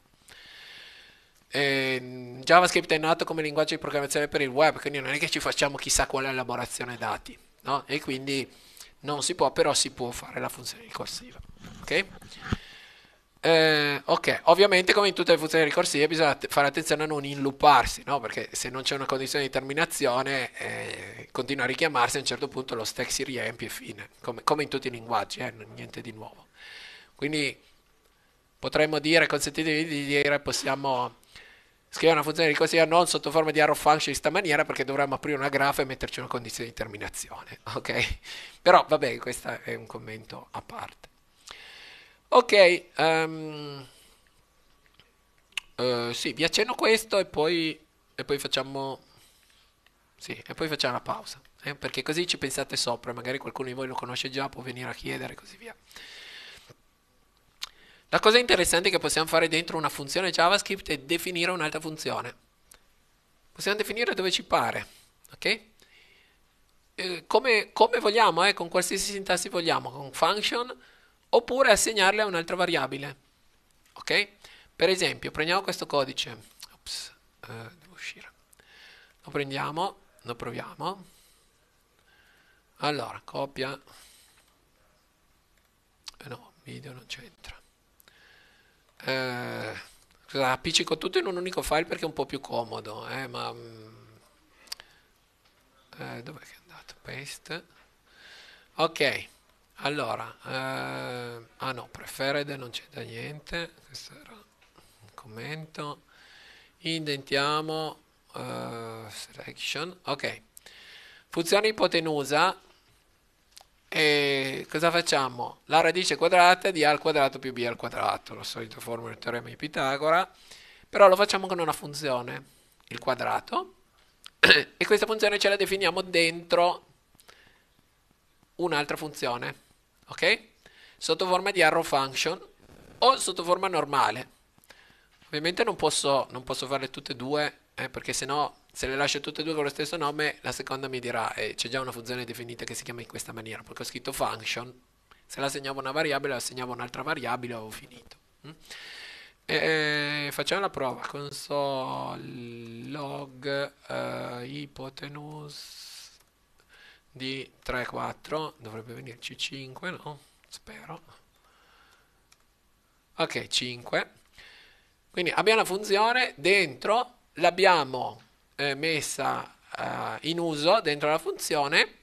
Eh, JavaScript è nato come linguaggio di programmazione per il web, quindi non è che ci facciamo chissà quale elaborazione dati, no? E quindi non si può, però si può fare la funzione ricorsiva, ok? Eh, ok, ovviamente come in tutte le funzioni ricorsive bisogna fare attenzione a non inlupparsi, no? perché se non c'è una condizione di terminazione eh, continua a richiamarsi, a un certo punto lo stack si riempie e fine, come, come in tutti i linguaggi, eh, niente di nuovo. Quindi potremmo dire, consentitemi di dire, possiamo scrivere una funzione di corsia non sotto forma di arrow function in questa maniera perché dovremmo aprire una grafa e metterci una condizione di terminazione, ok? Però vabbè, questo è un commento a parte. Ok, um, uh, sì, vi accenno questo e poi, e poi facciamo... Sì, e poi facciamo una pausa, eh? perché così ci pensate sopra, magari qualcuno di voi lo conosce già, può venire a chiedere e così via. La cosa interessante che possiamo fare dentro una funzione JavaScript è definire un'altra funzione. Possiamo definire dove ci pare, ok? Eh, come, come, vogliamo, eh, con qualsiasi sintassi vogliamo, con function, oppure assegnarle a un'altra variabile, ok? Per esempio, prendiamo questo codice, Ops, eh, devo uscire. Lo prendiamo, lo proviamo. Allora, copia, eh no, video non c'entra eh, appiccico tutto in un unico file perché è un po' più comodo, eh, ma... Mm, eh, dov'è è andato? Paste. Ok, allora... Eh, ah no, preferred non c'è da niente, questo era un commento. Indentiamo... Uh, selection, ok. Funzione ipotenusa e cosa facciamo? La radice quadrata di a al quadrato più b al quadrato, la solita formula del teorema di Pitagora, però lo facciamo con una funzione, il quadrato, e questa funzione ce la definiamo dentro un'altra funzione, ok? Sotto forma di arrow function o sotto forma normale. Ovviamente non posso, non posso farle tutte e due, eh, perché sennò se le lascio tutte e due con lo stesso nome, la seconda mi dirà eh, c'è già una funzione definita che si chiama in questa maniera, perché ho scritto function, se la segnavo una variabile, la segnavo un'altra variabile, ho finito. Mm? E, facciamo la prova, console log eh, ipotenuse di 3, 4, dovrebbe venirci 5, no? Spero. Ok, 5. Quindi abbiamo la funzione, dentro l'abbiamo eh, messa eh, in uso dentro la funzione,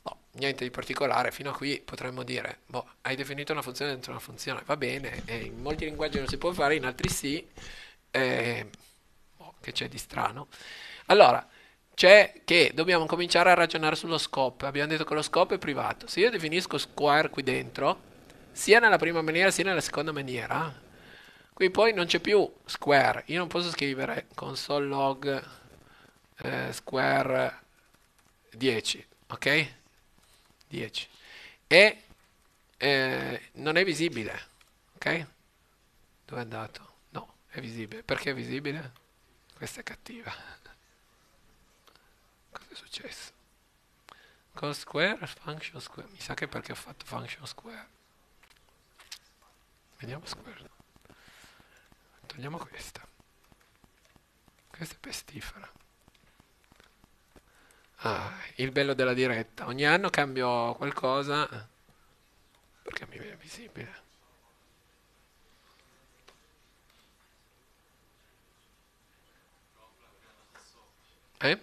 boh, niente di particolare, fino a qui potremmo dire, boh, hai definito una funzione dentro una funzione, va bene, in molti linguaggi non si può fare, in altri sì, eh, boh, che c'è di strano. Allora, c'è che dobbiamo cominciare a ragionare sullo scope. Abbiamo detto che lo scope è privato. Se io definisco square qui dentro, sia nella prima maniera sia nella seconda maniera, qui poi non c'è più square. Io non posso scrivere console.log eh, square 10, ok? 10. E eh, non è visibile, ok? Dove è andato? No, è visibile. Perché è visibile? Questa è cattiva. Cosa è successo? Call square, function square. Mi sa che perché ho fatto function square. Vediamo square. Togliamo questa. Questa è pestifera. Ah, il bello della diretta. Ogni anno cambio qualcosa. Perché mi viene visibile? Eh?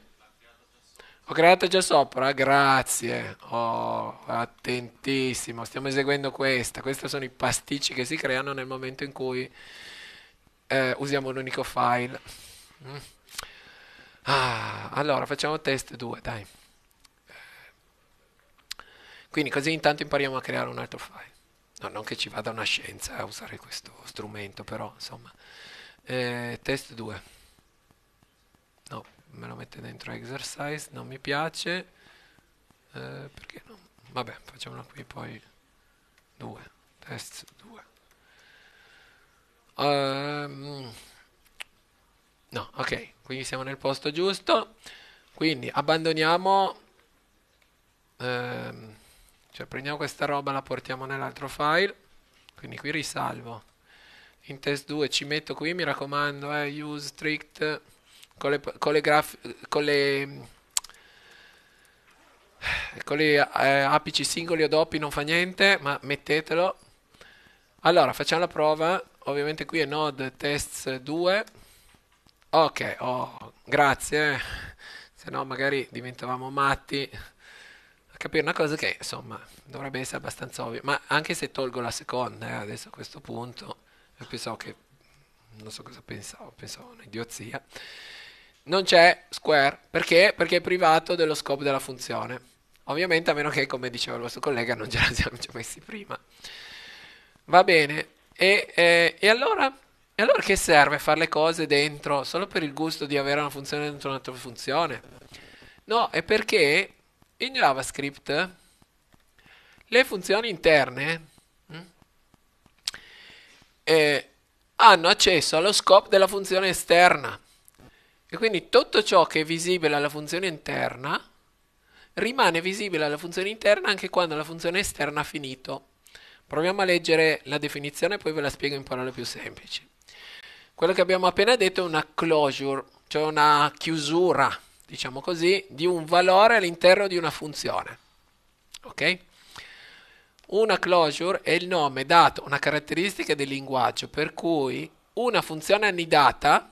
Ho creato già sopra, grazie. Oh, attentissimo. Stiamo eseguendo questa. Questi sono i pasticci che si creano nel momento in cui eh, usiamo un unico file. Mm. Ah, allora facciamo test 2, dai. Eh, quindi così intanto impariamo a creare un altro file. No, non che ci vada una scienza a usare questo strumento, però insomma. Eh, test 2. No, me lo mette dentro exercise, non mi piace. Eh, perché no? Vabbè, facciamolo qui poi 2. Test 2. Uh, eh, Ok, quindi siamo nel posto giusto. Quindi abbandoniamo, ehm, cioè prendiamo questa roba, la portiamo nell'altro file. Quindi qui risalvo. In test 2 ci metto qui, mi raccomando, eh, use strict con le, con le, graf, con le, con le eh, apici singoli o doppi non fa niente, ma mettetelo. Allora, facciamo la prova. Ovviamente qui è node tests 2 Ok, oh, grazie, se no magari diventavamo matti a capire una cosa che insomma dovrebbe essere abbastanza ovvia, ma anche se tolgo la seconda eh, adesso a questo punto, io pensavo che, non so cosa pensavo, pensavo un'idiozia, non c'è square, perché? Perché è privato dello scopo della funzione, ovviamente a meno che come diceva il vostro collega non ce la siamo già messi prima. Va bene, e, eh, e allora allora che serve fare le cose dentro solo per il gusto di avere una funzione dentro un'altra funzione? No, è perché in JavaScript le funzioni interne mm, eh, hanno accesso allo scope della funzione esterna. E quindi tutto ciò che è visibile alla funzione interna rimane visibile alla funzione interna anche quando la funzione esterna ha finito. Proviamo a leggere la definizione e poi ve la spiego in parole più semplici. Quello che abbiamo appena detto è una closure, cioè una chiusura, diciamo così, di un valore all'interno di una funzione. Ok? Una closure è il nome dato, una caratteristica del linguaggio, per cui una funzione annidata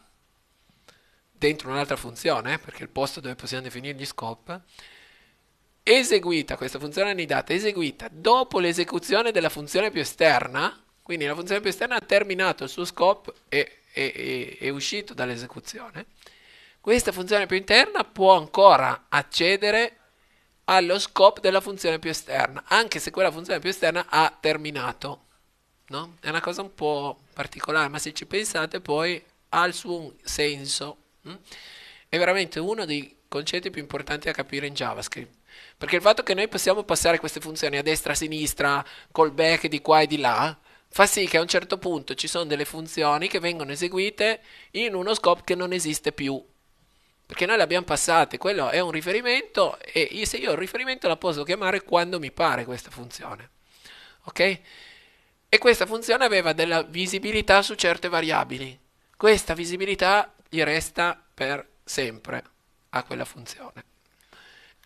dentro un'altra funzione, eh, perché è il posto dove possiamo definire gli scope, eseguita, questa funzione annidata, eseguita dopo l'esecuzione della funzione più esterna, quindi la funzione più esterna ha terminato il suo scope e e, e, è uscito dall'esecuzione, questa funzione più interna può ancora accedere allo scope della funzione più esterna, anche se quella funzione più esterna ha terminato. No? È una cosa un po' particolare, ma se ci pensate poi ha il suo senso. Hm? È veramente uno dei concetti più importanti da capire in JavaScript. Perché il fatto che noi possiamo passare queste funzioni a destra, a sinistra, callback di qua e di là, fa sì che a un certo punto ci sono delle funzioni che vengono eseguite in uno scope che non esiste più. Perché noi le abbiamo passate, quello è un riferimento e io, se io ho il riferimento la posso chiamare quando mi pare questa funzione. Ok? E questa funzione aveva della visibilità su certe variabili. Questa visibilità gli resta per sempre a quella funzione.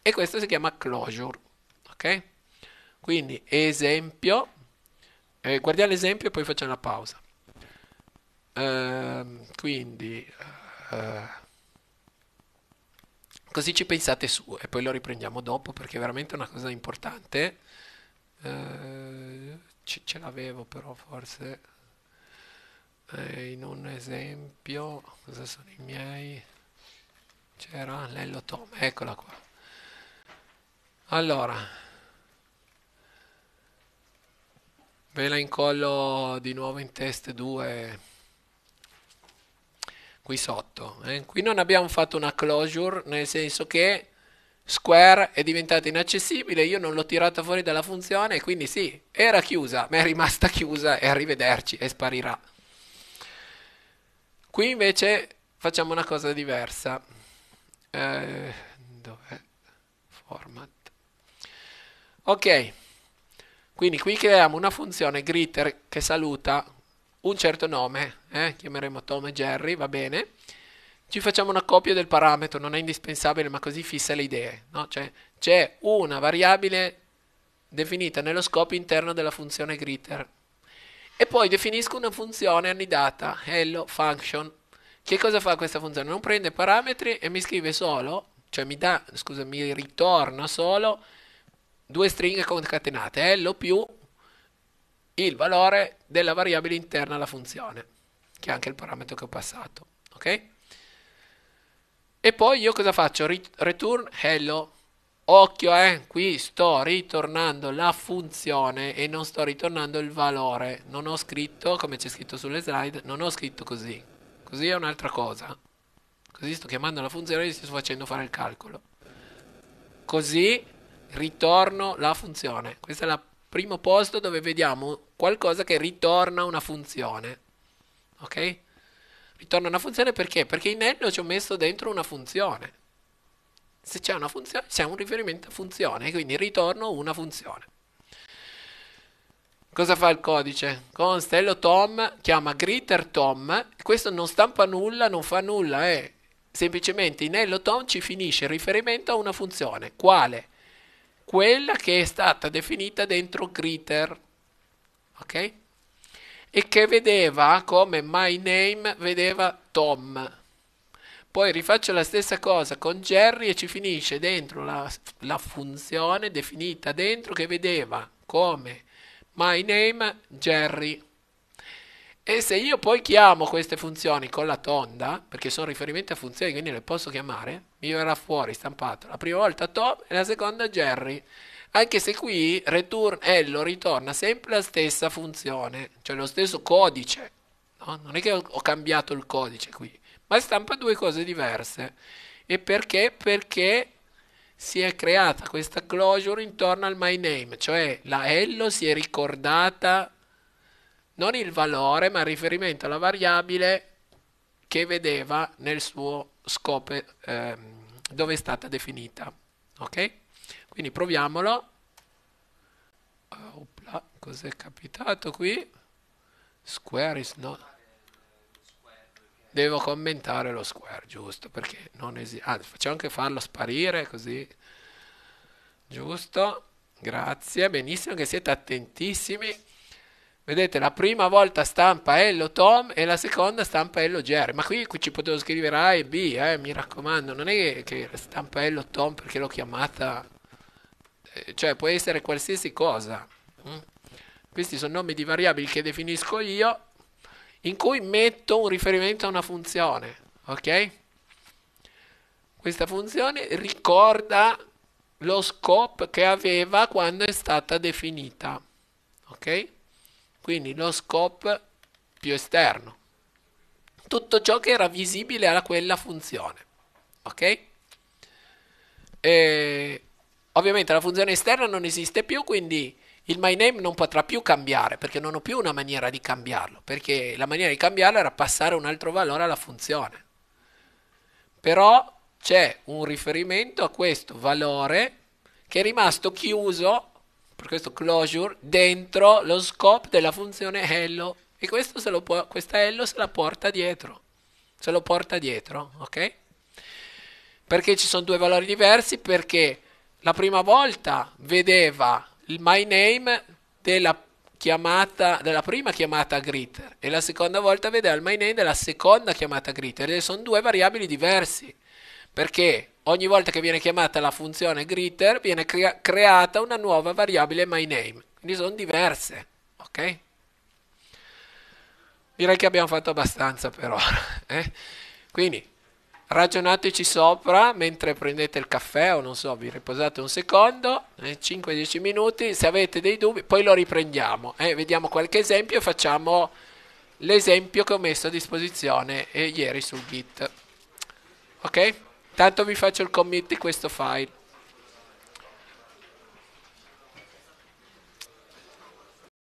E questo si chiama closure. Ok? Quindi esempio eh, guardiamo l'esempio e poi facciamo una pausa. Uh, quindi, uh, eh, così ci pensate su e poi lo riprendiamo dopo perché è veramente una cosa importante. Uh, ce, ce l'avevo però forse eh, in un esempio. Cosa sono i miei? C'era Lello Tom, eccola qua. Allora, Vela la incollo di nuovo in test 2 qui sotto. Eh? Qui non abbiamo fatto una closure, nel senso che Square è diventata inaccessibile, io non l'ho tirata fuori dalla funzione, quindi sì, era chiusa, ma è rimasta chiusa e arrivederci e sparirà. Qui invece facciamo una cosa diversa. Eh, Dov'è? Format. Ok. Quindi qui creiamo una funzione gritter che saluta un certo nome, eh? chiameremo Tom e Jerry, va bene. Ci facciamo una copia del parametro, non è indispensabile, ma così fissa le idee. No? Cioè, c'è una variabile definita nello scopo interno della funzione gritter. E poi definisco una funzione annidata, hello function. Che cosa fa questa funzione? Non prende parametri e mi scrive solo, cioè mi dà, scusa, mi ritorna solo due stringhe concatenate, L più il valore della variabile interna alla funzione, che è anche il parametro che ho passato. Ok? E poi io cosa faccio? return hello. Occhio, eh, qui sto ritornando la funzione e non sto ritornando il valore. Non ho scritto, come c'è scritto sulle slide, non ho scritto così. Così è un'altra cosa. Così sto chiamando la funzione e gli sto facendo fare il calcolo. Così ritorno la funzione. Questo è il primo posto dove vediamo qualcosa che ritorna una funzione. Ok? Ritorna una funzione perché? Perché in Hello ci ho messo dentro una funzione. Se c'è una funzione, c'è un riferimento a funzione, quindi ritorno una funzione. Cosa fa il codice? Con stello tom chiama greeter tom, questo non stampa nulla, non fa nulla, è eh. semplicemente in hello tom ci finisce il riferimento a una funzione. Quale? quella che è stata definita dentro Gritter, ok? E che vedeva come My Name vedeva Tom. Poi rifaccio la stessa cosa con Jerry e ci finisce dentro la, la funzione definita dentro che vedeva come My Name Jerry. E se io poi chiamo queste funzioni con la tonda, perché sono riferimenti a funzioni, quindi le posso chiamare, mi verrà fuori stampato la prima volta Tom e la seconda Jerry. Anche se qui return hello ritorna sempre la stessa funzione, cioè lo stesso codice. No? Non è che ho cambiato il codice qui, ma stampa due cose diverse. E perché? Perché si è creata questa closure intorno al my name, cioè la hello si è ricordata non il valore, ma il riferimento alla variabile che vedeva nel suo scopo eh, dove è stata definita. Ok? Quindi proviamolo. Ah, opla, cos'è capitato qui? Square is not devo commentare lo square, giusto, perché non esiste. Ah, facciamo anche farlo sparire così. Giusto? Grazie, benissimo che siete attentissimi. Vedete, la prima volta stampa Ello Tom e la seconda stampa Ello Jerry. Ma qui, qui ci potevo scrivere A e B, eh, mi raccomando. Non è che stampa Ello Tom perché l'ho chiamata... Eh, cioè, può essere qualsiasi cosa. Mm? Questi sono nomi di variabili che definisco io, in cui metto un riferimento a una funzione. Ok? Questa funzione ricorda lo scope che aveva quando è stata definita. Ok? quindi lo scope più esterno. Tutto ciò che era visibile a quella funzione. Ok? E ovviamente la funzione esterna non esiste più, quindi il MyName non potrà più cambiare perché non ho più una maniera di cambiarlo, perché la maniera di cambiarlo era passare un altro valore alla funzione. Però c'è un riferimento a questo valore che è rimasto chiuso per questo closure, dentro lo scope della funzione hello. E può, questa hello se la porta dietro. Se lo porta dietro, ok? Perché ci sono due valori diversi? Perché la prima volta vedeva il my name della chiamata della prima chiamata greeter e la seconda volta vedeva il my name della seconda chiamata greeter e sono due variabili diversi perché Ogni volta che viene chiamata la funzione greeter viene crea- creata una nuova variabile myName, quindi sono diverse, ok? Direi che abbiamo fatto abbastanza per ora. Eh? Quindi ragionateci sopra mentre prendete il caffè o non so, vi riposate un secondo, eh, 5-10 minuti, se avete dei dubbi poi lo riprendiamo, eh? vediamo qualche esempio e facciamo l'esempio che ho messo a disposizione eh, ieri sul Git. Ok? Tanto vi faccio il commit di questo file.